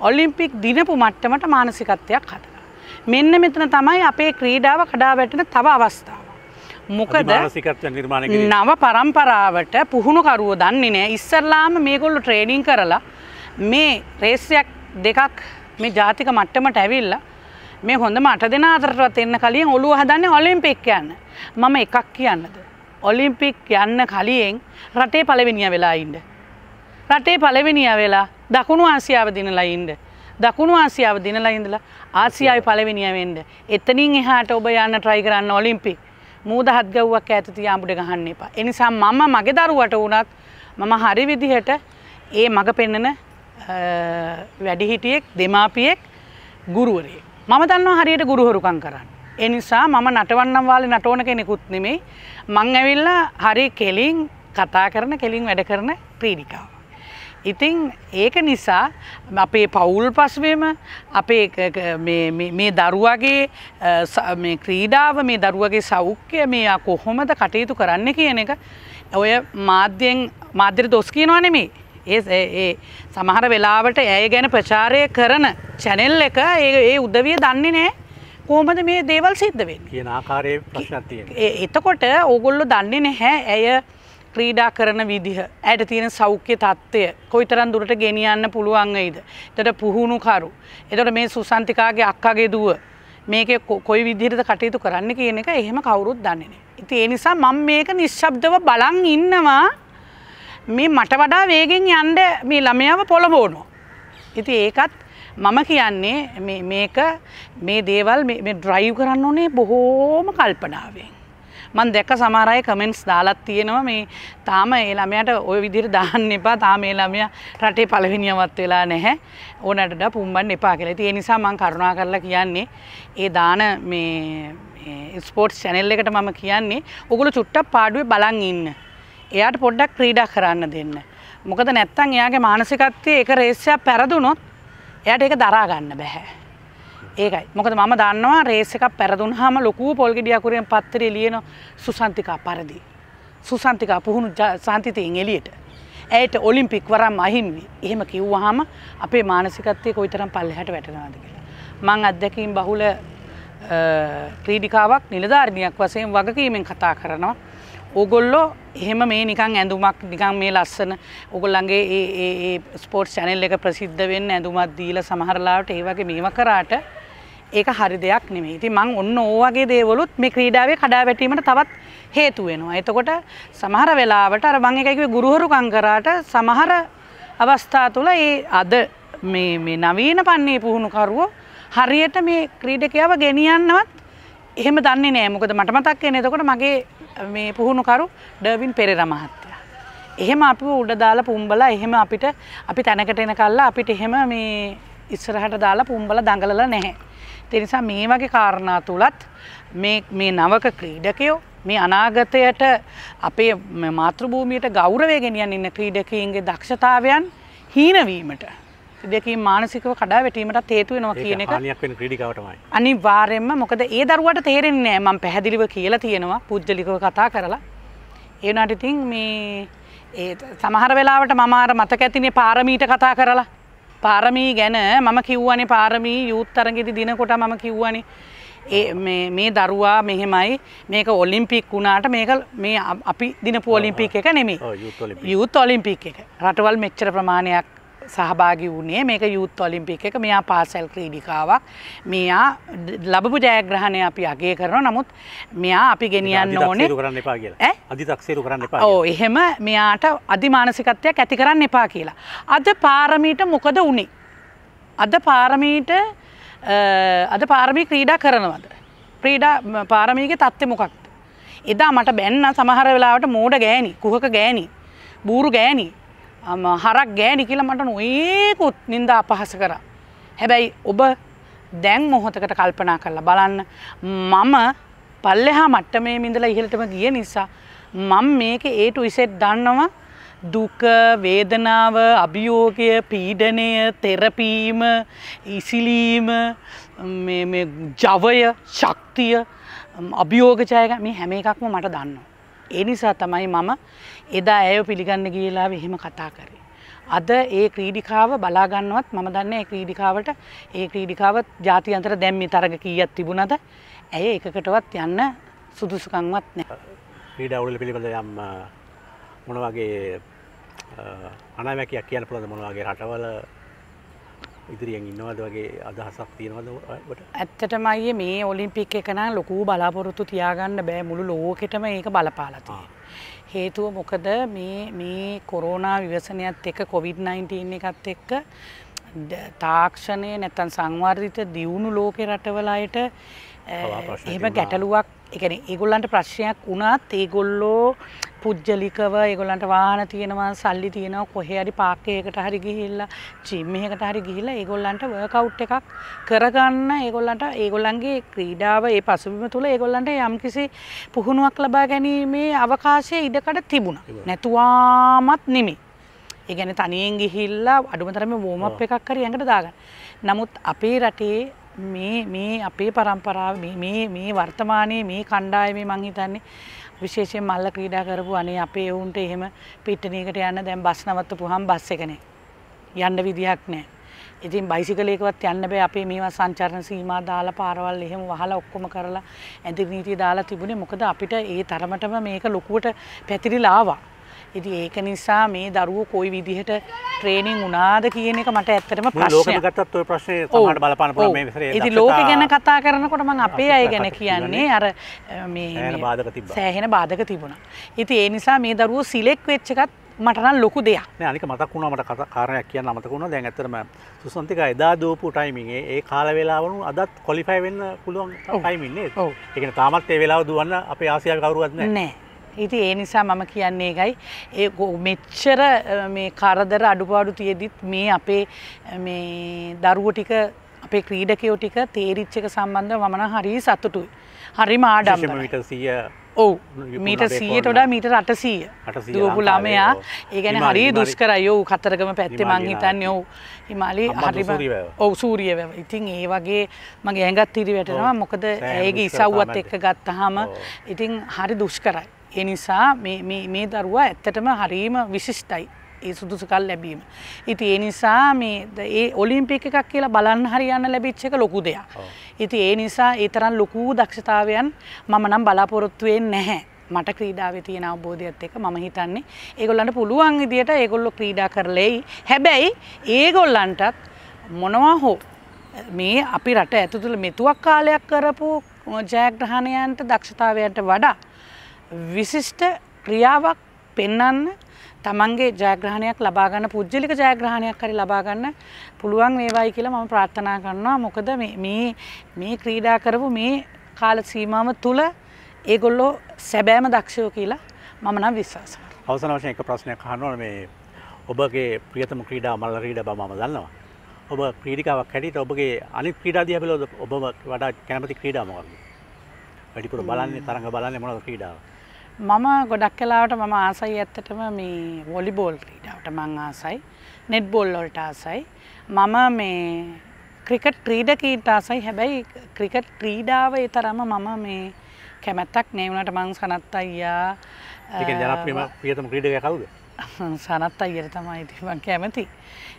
ඔලිම්පික් දිනපු මට්ටමට මානසිකත්වයක් හදලා. මෙන්න මෙතන තමයි අපේ ක්‍රීඩාව කඩා වැටෙන තව අවස්ථාව. මොකද නව පරම්පරාවට පුහුණුකරුව දන්නේ නෑ ඉස්සරලාම මේගොල්ලු ට්‍රේඩිං කරලා මේ රේස්යක් දෙකක් මේ ජාතික මට්ටමට ඇවිල්ලා මේ හොඳ මට දෙන අතරටත් එන්න කලින් ඔළුව හදන්නේ ඔලිම්පික් යන්න. මම එකක් කියන්නද. ඔලිම්පික් යන්න කලියෙන් රටේ පලවෙනිය වෙලා ඉන්ඩ. රටේ පලවෙනිය වෙලා දකුණු ආසියාව දිනලා ඉන්ඩ. දකුණු ආසියාව දිනලා ඉඳලා ආසියායි පලවෙනිය වෙන්න. එතනින් එහාට ඔබ යන්න ට්‍රයි කරන්න ඔලිම්පි. මූදහත් ගව්වක් ඇත තියාඹුට ගහන්න එපා. එනිසා මම මගේ දරුවට වුණත් මම හරි විදිහට ඒ මඟ පෙන්නන වැඩිහිටියෙක් දෙමාපියෙක් ගුරුවරේ. මම දන්නවා හරියට ගුරුහරුකම් කරන්න. ඒ නිසා මම නටවන්නම් වාලේ නටවන කෙනෙකුත් නෙමෙයි. මං ඇවිල්ලා හරි කෙලින් කතා කරන කෙලින් වැඩ කරන ක්‍රීඩිකාව. ඉතින් ඒක නිසා අපේ පවුල් පසුවම අපේ මේ දරුවගේ ක්‍රීඩාව මේ දරුවගේ සෞඛ්‍ය මේ කොහොමද කටයුතු කරන්න කියන එක ඔය මාධ්‍යයෙන් මාධ්‍යර දොස් කියනවා නෙමේ ඒ සමහර වෙලාවට ඇය ගැන ප්‍රචාරය කරන චැනෙල් එක ඒ උදවිය දන්නේ නෑ කොහොමද මේ දේවල් සිද්ධ වෙන්නේ කියන ආකාරයේ ප්‍රශ්නක් තියෙනවා එතකොට ඕගොල්ලෝ දන්නේ නැහැ ඇය ක්‍රීඩා කරන විදිහ ඇයට තියෙන සෞඛ්‍ය තත්ත්වය කොයිතරම් දුරට ගෙනියන්න පුළුවන් වෙයිද එතකොට පුහුණුකරු එතකොට මේ සුසන්තිකාගේ අක්කාගේ දුව මේක කොයි විදිහටද කටයුතු කරන්න කියන එක එහෙම කවුරුත් දන්නේ නැහැ ඉතින් ඒ නිසා මම මේක නිශ්ශබ්දව බලන් ඉන්නවා මේ මට වඩා වේගෙන් යන්න මේ ළමයාව පොළඹවනවා ඉතින් ඒකත් මම කියන්නේ මේක මේ දේවල් ඩ්‍රයිව් කරන්න ඕනේ බොහෝම කල්පනාවෙන්. මන් දැක සමාරය කමෙන්ට්ස් දාලත් තියෙනවා මේ තාම ඒළමයට ඔය විදිර දාන්න එපා තාම ඒළමය රටේ පලවිනිියවත් වෙලා නැහැ ඕනට පුම්බන් එපා කියලා තිය නිසා මං කරුණා කරලා කියන්නේ ඒ දාන මේ ස්පෝට්ස් චැනෙල් එකට මම කියන්නේ ඔගුල චුට්ටක් පාඩුවේ බලන් ඉන්න එයාට පොඩ්ඩක් ක්‍රීඩා කරන්න දෙන්න මොකද නැත්තං එයාගේ මානසිකත්වය එක රේෂයක් පැරදුනොත් එයට ඒක දරාගන්න බැහැ. ඒකයි මොකද මම දන්නවා රේස එකක් පැරදුන් හම ලොකූ පොල්ගෙඩියකුරෙන් පත්තර ලියන සුසන්තිකා පරදි. සුසන්තිකා පුහුණු සන්තිතයෙන් එලියට. ඇයට ඔලිම්පික් වරම් අහිමි එහෙම කිව්වහම අපේ මානසිකත්වය කොයිතරම් පල්ලහැට වැටෙනවාද කියලා. මං අත්දැකීම් බහුල ක්‍රීඩිකාවක් නිලධාරණයක් වසයෙන් වගකීමෙන් කතා කරනවා. ඕගොල්ලෝ එහෙම මේ නිකං ඇඳුමක් නිකං මේ ලස්සන ඔගොල්ලන්ගේ ඒ ස්පෝට් චැනල් එක ප්‍රසිද්ධ වෙන්න ඇඳුමත් දීල සමහරලාට ඒ වගේ මේව කරාට ඒක හරි දෙයක් නෙමේ ඉති මං ඔන්න ඕවගේ දේවලුත් මේ ක්‍රීඩාවේ කඩා වැටීමට තවත් හේතු වෙනවා. එතකොට සමහර වෙලාවට අර මං එකයි ගුරුහරුකම් කරාට සමහර අවස්ථා තුළ ඒ අද මේ මේ නවීන පන්නේ පුහුණුකරුවෝ හරියට මේ ක්‍රීඩකයාව ගෙනියන්නවත් එහෙම දන්නේ නෑ මොකද මට මතක් වෙන එතකොට මගේ මේ පුහුණුකරු ඩර්වින් පෙරේර මහත්තයා. එහෙම අපිව උඩ දාලා පුම්බලා එහෙම අපිට අපි තැනකට එන කල්ලා අපිට එහෙම මේ ඉස්සරහට දාලා පුම්බලා දඟලලා නැහැ. ඒ නිසා මේ වගේ කාරණා තුලත් මේ මේ නවක ක්‍රීඩකයෝ මේ අනාගතයට අපේ මාතෘභූමියට ගෞරවය ගෙනියන්න ඉන්න ක්‍රීඩකයින්ගේ දක්ෂතාවයන් හීනවීමට දෙකින් මානසිකව කඩා වැටීමටත් හේතු වෙනවා කියන එක හානියක් වෙන ක්‍රීඩිකාවටමයි. අනිවාර්යයෙන්ම මොකද ඒ දරුවාට තේරෙන්නේ නැහැ මම පැහැදිලිව කියලා තියෙනවා පුජ්ජලිකව කතා කරලා. ඒ වුණාට ඉතින් මේ ඒ සමහර වෙලාවට මම අර මතක ඇතිනේ පාරමීට කතා කරලා පාරමී ගැන මම කිව්වනේ පාරමී යූත් තරගෙදි දිනකොට මම කිව්වනේ ඒ මේ දරුවා මෙහෙමයි මේක ඔලිම්පික් වුණාට මේක මේ අපි දිනපු ඔලිම්පික් එක නෙමෙයි යූත් ඔලිම්පික් එක රටවල් මෙච්චර ප්‍රමාණයක් සහභාගි වුණේ මේක යුත් ඔලිම්පික් එක මෙයා පාසැල් ක්‍රීඩිකාවක් මෙයා ලබපු ජයග්‍රහණය අපි අගේ කරන නමුත් මෙයා අපි ගෙනියන්න ඕනේ කරන්න එපා කියලා අධිතක්සේරු කරන්න එපා ඕ එහෙම මෙයාට අධිමානසිකත්වයක් ඇති කරන්න එපා කියලා අද පාරමීට මොකද වුණේ අද පාරමීට අද පාරමී ක්‍රීඩා කරනවද ක්‍රීඩා පාරමීගේ තත්ත්වය මොකක්ද එදා මට බැන්න සමහර වෙලාවට මෝඩ ගෑණි කුහක ගෑණි බූරු ගෑණි හරක් ගෑනි කියලා මට නොයකුත් නින්දා අපහස කරා. හැබැයි ඔබ දැන් මොහොතකට කල්පනා කරලා බලන්න මම පල්ලෙහා මට්ටමේ මිඳලා ඉහළටම ගිය නිසා මම මේක ඒට විසෙට් දන්නවා දුක වේදනාව අභියෝගය පීඩනය තෙරපීම ඉසිලීම ජවය ශක්තිය අභියෝගජයක මේ හැම එකක්ම මට දන්නවා. ඒ නිසා තමයි මම එදා ඇයව පිළිගන්න ගියලා එහෙම කතා කරේ. අද ඒ ක්‍රීඩිකාව බලාගන්නවත් මම දන්නේ ඒ ක්‍රීඩිකාවට ඒ ක්‍රීඩිකාව ජාත්‍යන්තර දැන් මේ තරග කීයක් තිබුණද ඇය එකකටවත් යන්න සුදුසුකම්වත් නැහැ. ක්‍රීඩා උළෙල පිළිබඳ යම් මොන වගේ අනාවැකියක් කියන්න පුළුවන්ද මොන වගේ රටවල ඉදිරියෙන් ඉන්නවද වගේ අදහසක් තියෙනවදට ඇත්තටම අය මේ ඔලිම්පික් එකන ලොකූ බලාපොරොත්තු තියාගන්න බෑ මුළු ලෝකෙටම ඒක බලපාලතිය. හේතුව මොකද මේ කොරෝනා විවසනයත් එක කොවිD-19 එකත් එක්ක තාක්ෂණය නැත්තන් සංවර්ධිත දියුණු ලෝකෙ රටවලයට එහෙම ගැටලුවක් එකන ඒගොල්ලන්ට ප්‍රශ්නයක් වුණත් ඒගොල්ලෝ පුද්ගලිකව ඒගොල්ලන්ට වාහන තියෙනවා සල්ලි තියෙනවා කොහේ හරි පාර්කයකට හරි ගිහිල්ලා ජිම් එකකට හරි ගිහිල්ලා ඒගොල්ලන්ට වර්කවුට් එකක් කරගන්න ඒගොල්ලන්ට ඒගොල්ලන්ගේ ක්‍රීඩාව ඒ පසුබිම තුළ ඒගොල්ලන්ට යම්කිසි පුහුණුවක් ලබා ගැනීමේ අවකාශය ඉඩකඩ තිබුණා. නැතුවාමත් නෙමෙයි. ඒ කියන්නේ තනියෙන් ගිහිල්ලා අඩුමතරම වෝම් අප් එකක් කරි ඇඟට දාගන්න. නමුත් අපේ රටේ මේ මේ අපේ පරම්පරාව මේ මේ වර්තමානයේ මේ කණ්ඩායමේ මං හිතන්නේ විශේෂයෙන් මල්ල ක්‍රීඩා කරපු අනේ අපේ එවුන්ට එහෙම පිට්ටනියකට යන්න දැන් බස් නවත්තපුවාම බස් එක නැහැ. යන්න විදිහක් නැහැ. ඉතින් බයිසිකලයකවත් යන්න බෑ අපේ මේවා සංචරණ සීමා දාලා පාරවල් එහෙම වහලා ඔක්කොම කරලා ඇඳිරි නීතිය දාලා තිබුණේ මොකද අපිට ඒ තරමටම මේක ලොකුවට පැතිරිලා ආවා. ඉතින් ඒක නිසා මේ දරුවෝ කොයි විදිහට ට්‍රේනින් වුණාද කියන එක මට ඇත්තටම ප්‍රශ්නයක්. ලෝකෙ ගත්තත් ඔය ප්‍රශ්නේ සමහරට බලපාන පුළුවන් මේ විතරේ. ඉතින් ලෝකෙ ගැන කතා කරනකොට මම අපේ අය ගැන කියන්නේ අර මේ සෑහෙන බාධක තිබ්බා. සෑහෙන බාධක තිබුණා. ඉතින් ඒ නිසා මේ දරුවෝ සිලෙක් වෙච්ච එකත් මටනම් ලොකු දෙයක්. නෑ අනික මතක් වුණා මට කාරණයක් කියන්න මතක වුණා. දැන් ඇත්තටම සුසන්තික එදා දෝපු ටයිමින් ඒ කාල වේලාවන අදත් ක්වොලිෆයි වෙන්න පුළුවන් ටයිමින් නේද? ඒ කියන්නේ තාමත් ඒ වෙලාව දුවන්න අපේ ආසියාවේ කවුරුවත් නෑ. නෑ. ඉති ඒ නිසා මම කියන්නේ එකයි ඒ මෙච්චර මේ කරදර අඩුපාඩු තියෙදිත් මේ අපේ මේ දරුවෝ ටික අපේ ක්‍රීඩකයෝ ටික තේරිච්ච එක සම්බන්ධව මම නම් හරි සතුටුයි. හරිම ආඩම්බරයි. මීටර් 100 ඔව් මීටර් 100ට වඩා මීටර් 800 දුවපු ළමයා ඒ කියන්නේ හරි දුෂ්කරයි. ඔව් කතරගම පැත්තේ මං හිතන්නේ ඔව් හිමාලි හරිම ඔව් සූර්ය වැව. ඉතින් ඒ වගේ මගේ ඇඟත් ඉරි වැටෙනවා. මොකද ඇයගේ ඉසව්වත් එක්ක ගත්තාම ඉතින් හරි දුෂ්කරයි. ඒ නිසා මේ දරුවා ඇත්තටම හරීම විශිෂ්ටයි ඒ සුදුසුකල් ලැබීම. ඉති ඒ නිසා මේ ඒ ඔලිම්පික් එකක් කියලා බලන් හරියන්න ලැබිච්ච එක ලොකු දෙයක්. ඉති ඒ නිසා ඒ තරම් ලොකු දක්ෂතාවයන් මම නම් බලාපොරොත්තු වෙන්නේ නැහැ. මට ක්‍රීඩාවේ තියෙන අවබෝධයත් එක්ක මම හිතන්නේ ඒගොල්ලන්ට පුළුවන් විදියට ඒගොල්ලෝ ක්‍රීඩා කරලෙයි. හැබැයි ඒගොල්ලන්ටත් මොනවා හෝ මේ අපි රට ඇතුළු මෙතුවක් කාලයක් කරපු ජයග්‍රහණයන්ට දක්ෂතාවයන්ට වඩා විශිෂ්ට ක්‍රියාවක් පෙන්වන්න තමන්ගේ ජයග්‍රහණයක් ලබාගන්න පුද්ජලික ජයග්‍රහණයක් හරි ලබාගන්න පුළුවන් වේවායි කියලා මම ප්‍රාර්ථනා කරනවා මොකද මේ මේ ක්‍රීඩා කරපු මේ කාල සීමාව තුළ ඒගොල්ලෝ සැබෑම දක්ෂයෝ කියලා මම නම් විශ්වාස කරනවා. අවසන වශයෙන් එක ප්‍රශ්නයක් අහනවා මේ ඔබගේ ප්‍රියතම ක්‍රීඩා මල්ල ක්‍රීඩා බව මම දන්නවා. ඔබ ක්‍රීඩිකාවක් හැටියට ඔබගේ අනිත් ක්‍රීඩා දිහා බලලා ඔබ වඩා කැමති ක්‍රීඩා මොකක්ද? වැඩිපුර බලන්නේ තරඟ බලන්නේ මොනවද ක්‍රීඩාව? මම ගොඩක් කලාවට මම ආසයි ඇත්තටම මේ වොලිබෝල් ක්‍රීඩාවට මං ආසයි. නෙට් බෝල් වලට ආසයි. මම මේ ක්‍රිකට් ක්‍රීඩකීන්ට ආසයි. හැබැයි ක්‍රිකට් ක්‍රීඩාව ඒ තරම මම මේ කැමැත්තක් නේ වුණාට මං සනත් අයියා ටිකෙන් ජනප්‍රියම ප්‍රියතම ක්‍රීඩකයා කවුද? සනත් අයියට තමයි ඉතින් මං කැමති.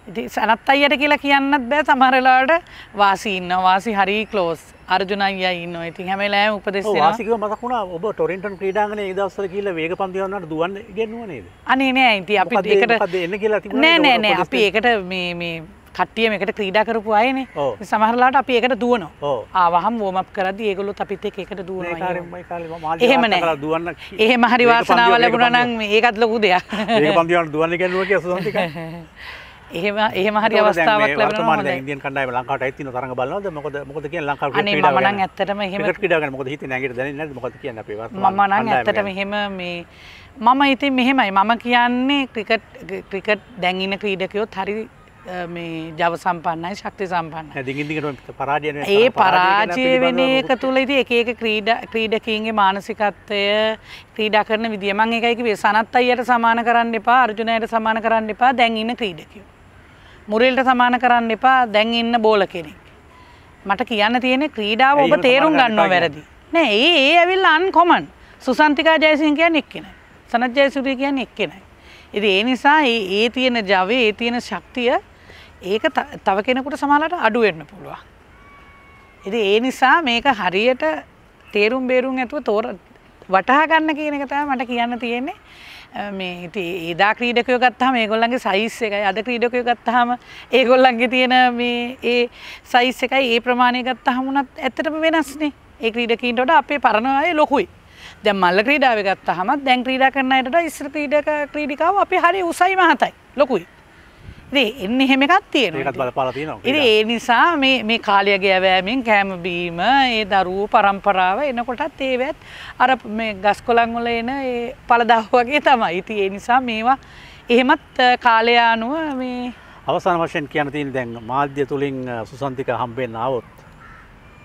ඉති සනත් අයියට කියලා කියන්නත් බෑ සමහරලාට වාසි ඉන්න වාසි හරි කලෝස් අර්ජුන අයියා ඉන්න ඉතින් හැමලෑ උපදෙස් වාසිකව මතක් වුණා ඔබ ටොරෙන්ටන් ක්‍රීඩාංගනේ ඒ දවස්වල කියලා වේග පන්තිවන්නට දුවන්න ගෙන්නුව නේද අනේ නෑ ඉතින් අපි ඒකට එන්න කියලා තිබුණා නෑ නෑ නෑ අපි ඒකට මේ මේ කට්ටිය මේකට ක්‍රීඩා කරපු අයනේ සමහරලාට අපි ඒකට දුවනවා ආවහම වෝම් අප් කරද්දී ඒගොල්ලොත් අපිත් එක්ක ඒකට දුවනවා එහෙම නෑ එහෙම හරි වාසනාව ලැබුණා නම් ඒකත් ලොකු දෙයක් මේක පන්තිවලට දුවන්නේ කියන්නේ ඔය කියලා සුසන්තිකයි එහෙම එහෙම හරි අවස්ථාවක් ලැබෙනවා හොඳයි. ඉන්දියන් කණ්ඩායම ලංකාවට ඇවිත් තියෙන තරඟ බලනවාද? මොකද මොකද කියන්නේ ලංකාව ක්‍රිකට් ක්‍රීඩාව ගැන. අනේ මම නම් ඇත්තටම එහෙම ක්‍රිකට් ක්‍රීඩාව ගැන මොකද හිතේ නැගිට දැනෙන්නේ නැද්ද? මොකද කියන්නේ අපේ වර්තමාන මම නම් ඇත්තටම එහෙම මේ මම ඉතින් මෙහෙමයි මම කියන්නේ ක්‍රිකට් ක්‍රිකට් දැන් ඉන්න ක්‍රීඩකයෝත් හරි මේ ජව සම්පන්නයි ශක්ති සම්පන්න ඒ පරාජය වෙන එක තුළ ඉති එකක ක්‍රීඩ ක්‍රීඩකින්ගේ මානසිකත්වය ක්‍රීඩා කරන විදිියමං එකයික වේ සනත් අයියට සමාන කරන්න එපා අර්ජුනයට සමාන කරන්න එපා දැන් ඉන්න ක්‍රීඩකයෝ මුරල්ට සමාන කරන්න එපා දැන් ඉන්න බෝල කෙනෙක්. මට කියන්න තියෙන ක්‍රීඩාව ඔබ තේරුම් ගන්නවා වැරදි. නෑ ඒ ඒ ඇවිල් අන් කොමන් සුසන්තිකා ජයසින් කියන්න එක්කෙන. සනත් ජයසුරිය කියන්න එක්කෙනයි. ඉති ඒ නිසා ඒ තියෙන ජවේ ඒ තියෙන ශක්තිය ඒක තව කෙනෙකුට සමාලට අඩුවෙන්න පුළුවන්. ඉති ඒ නිසා මේක හරියට තේරුම් බේරුම් ඇතුව තෝර වටහා ගන්න කියන එක තමයි මට කියන්න තියෙන්නේ. මේ ඉති ඒදා ක්‍රීඩකය ගත්හම ඒගොල්ලන්ගේ සයිස් එකයි අද ක්‍රීඩකය ගත්හම ඒගොල්ලන්ගේ තියෙන මේ ඒ සයිස් එකයි ඒ ප්‍රමාණය ගත්තහමුණත් ඇත්තටම වෙනස්නේ ඒ ක්‍රීඩකින්ටට අපේ පරණය ලොකුයි දැ මල්ල ක්‍රීඩාව ගත්තහමත් දැන් ක්‍රීඩා කරන්නයටට ඉස්්‍ර ක්‍රීඩක ක්‍රීඩිකාව අපි හරි උසයි මහතයි ලොකුයි එන්න එහෙම එකක් තියෙන ඒ නිසා මේ කාලයගේ ඇවෑමෙන් කෑමබීම ඒ දරුවූ පරම්පරාව එනකොටත් ඒවත් අර ගස් කොළංවල එන පලදහ් වගේ තමයි ඉති ඒ නිසා මේවා එහෙමත් කාලයානුව මේ අවසාන වශයෙන් කියන තින් දැන් මාධ්‍ය තුළින් සුසන්තික හම්බෙන් නාවොත්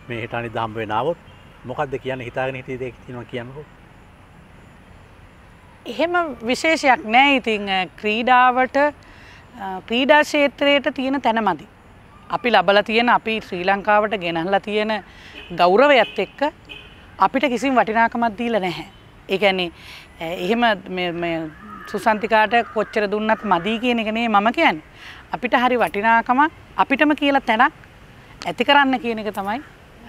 මේ හිටනි දම්බේ නාවොත් මොකක්ද කියන්න හිතාගෙන හිතේ දෙ තිනවා කියන්නකෝ එහෙම විශේෂයක් නෑ ඉතිං ක්‍රීඩාවට ක්‍රීඩා ක්ෂේත්‍රයට තියෙන තැන මදි. අපි ලබල තියෙන අපි ශ්‍රී ලංකාවට ගෙනහලා තියෙන ගෞරවයත් එක්ක අපිට කිසිම වටිනාකමක් දීලා නැහැ. ඒ කියන්නේ එහෙම සුසන්තිකාට කොච්චර දුන්නත් මදි කියන එක නේ මම කියන්නේ. අපිට හරි වටිනාකම අපිටම කියලා තැනක් ඇති කරන්න කියන එක තමයි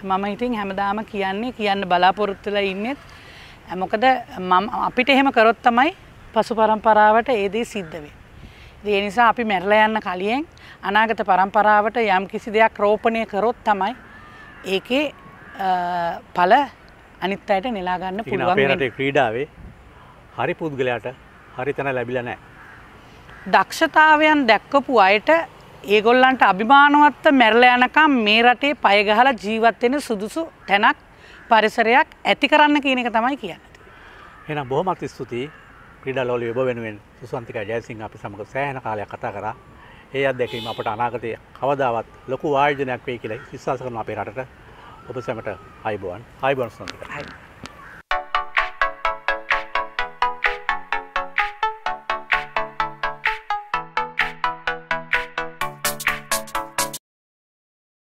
මම ඉතින් හැමදාම කියන්නේ කියන්න බලාපොරොත්තු වෙලා ඉන්නේ. මොකද මම අපිට එහෙම කරොත් තමයි පසු පරම්පරාවට ඒ දේ සිද්ධ වෙන්නේ. ඒ නිසා අපි මැරලා යන්න කලින් අනාගත પરම්පරාවට යම් කිසි දෙයක් රෝපණය කරොත් තමයි ඒකේ ඵල අනිත් අයට නෙලා ගන්න පුළුවන්. අපේ රටේ ක්‍රීඩාවේ හරි පුද්ගලයාට හරි තැන ලැබිලා නැහැ. දක්ෂතාවයන් දැක්කපු අයට ඒගොල්ලන්ට අභිමානවත්ව මැරලා යනකම් මේ රටේ පය ගහලා ජීවත් වෙන සුදුසු තැනක් පරිසරයක් ඇති කරන්න කියන එක තමයි කියන්නේ. එහෙනම් බොහොමත් ස්තුතියි ක්‍රීඩලෝල යබ වෙනුවෙන් සුසන්තික ජයසිං අපි සමඟ සෑහන කාලයක් කතා කරා ඒ අත්දැකීම අපට අනාගතය කවදාවත් ලොකු ආයෝජනයක් වේ කියලා විශ්වාස කරන අපේ රටට ඔබ සැමට අයිබෝන් අයිබෝන් සුසන්තික.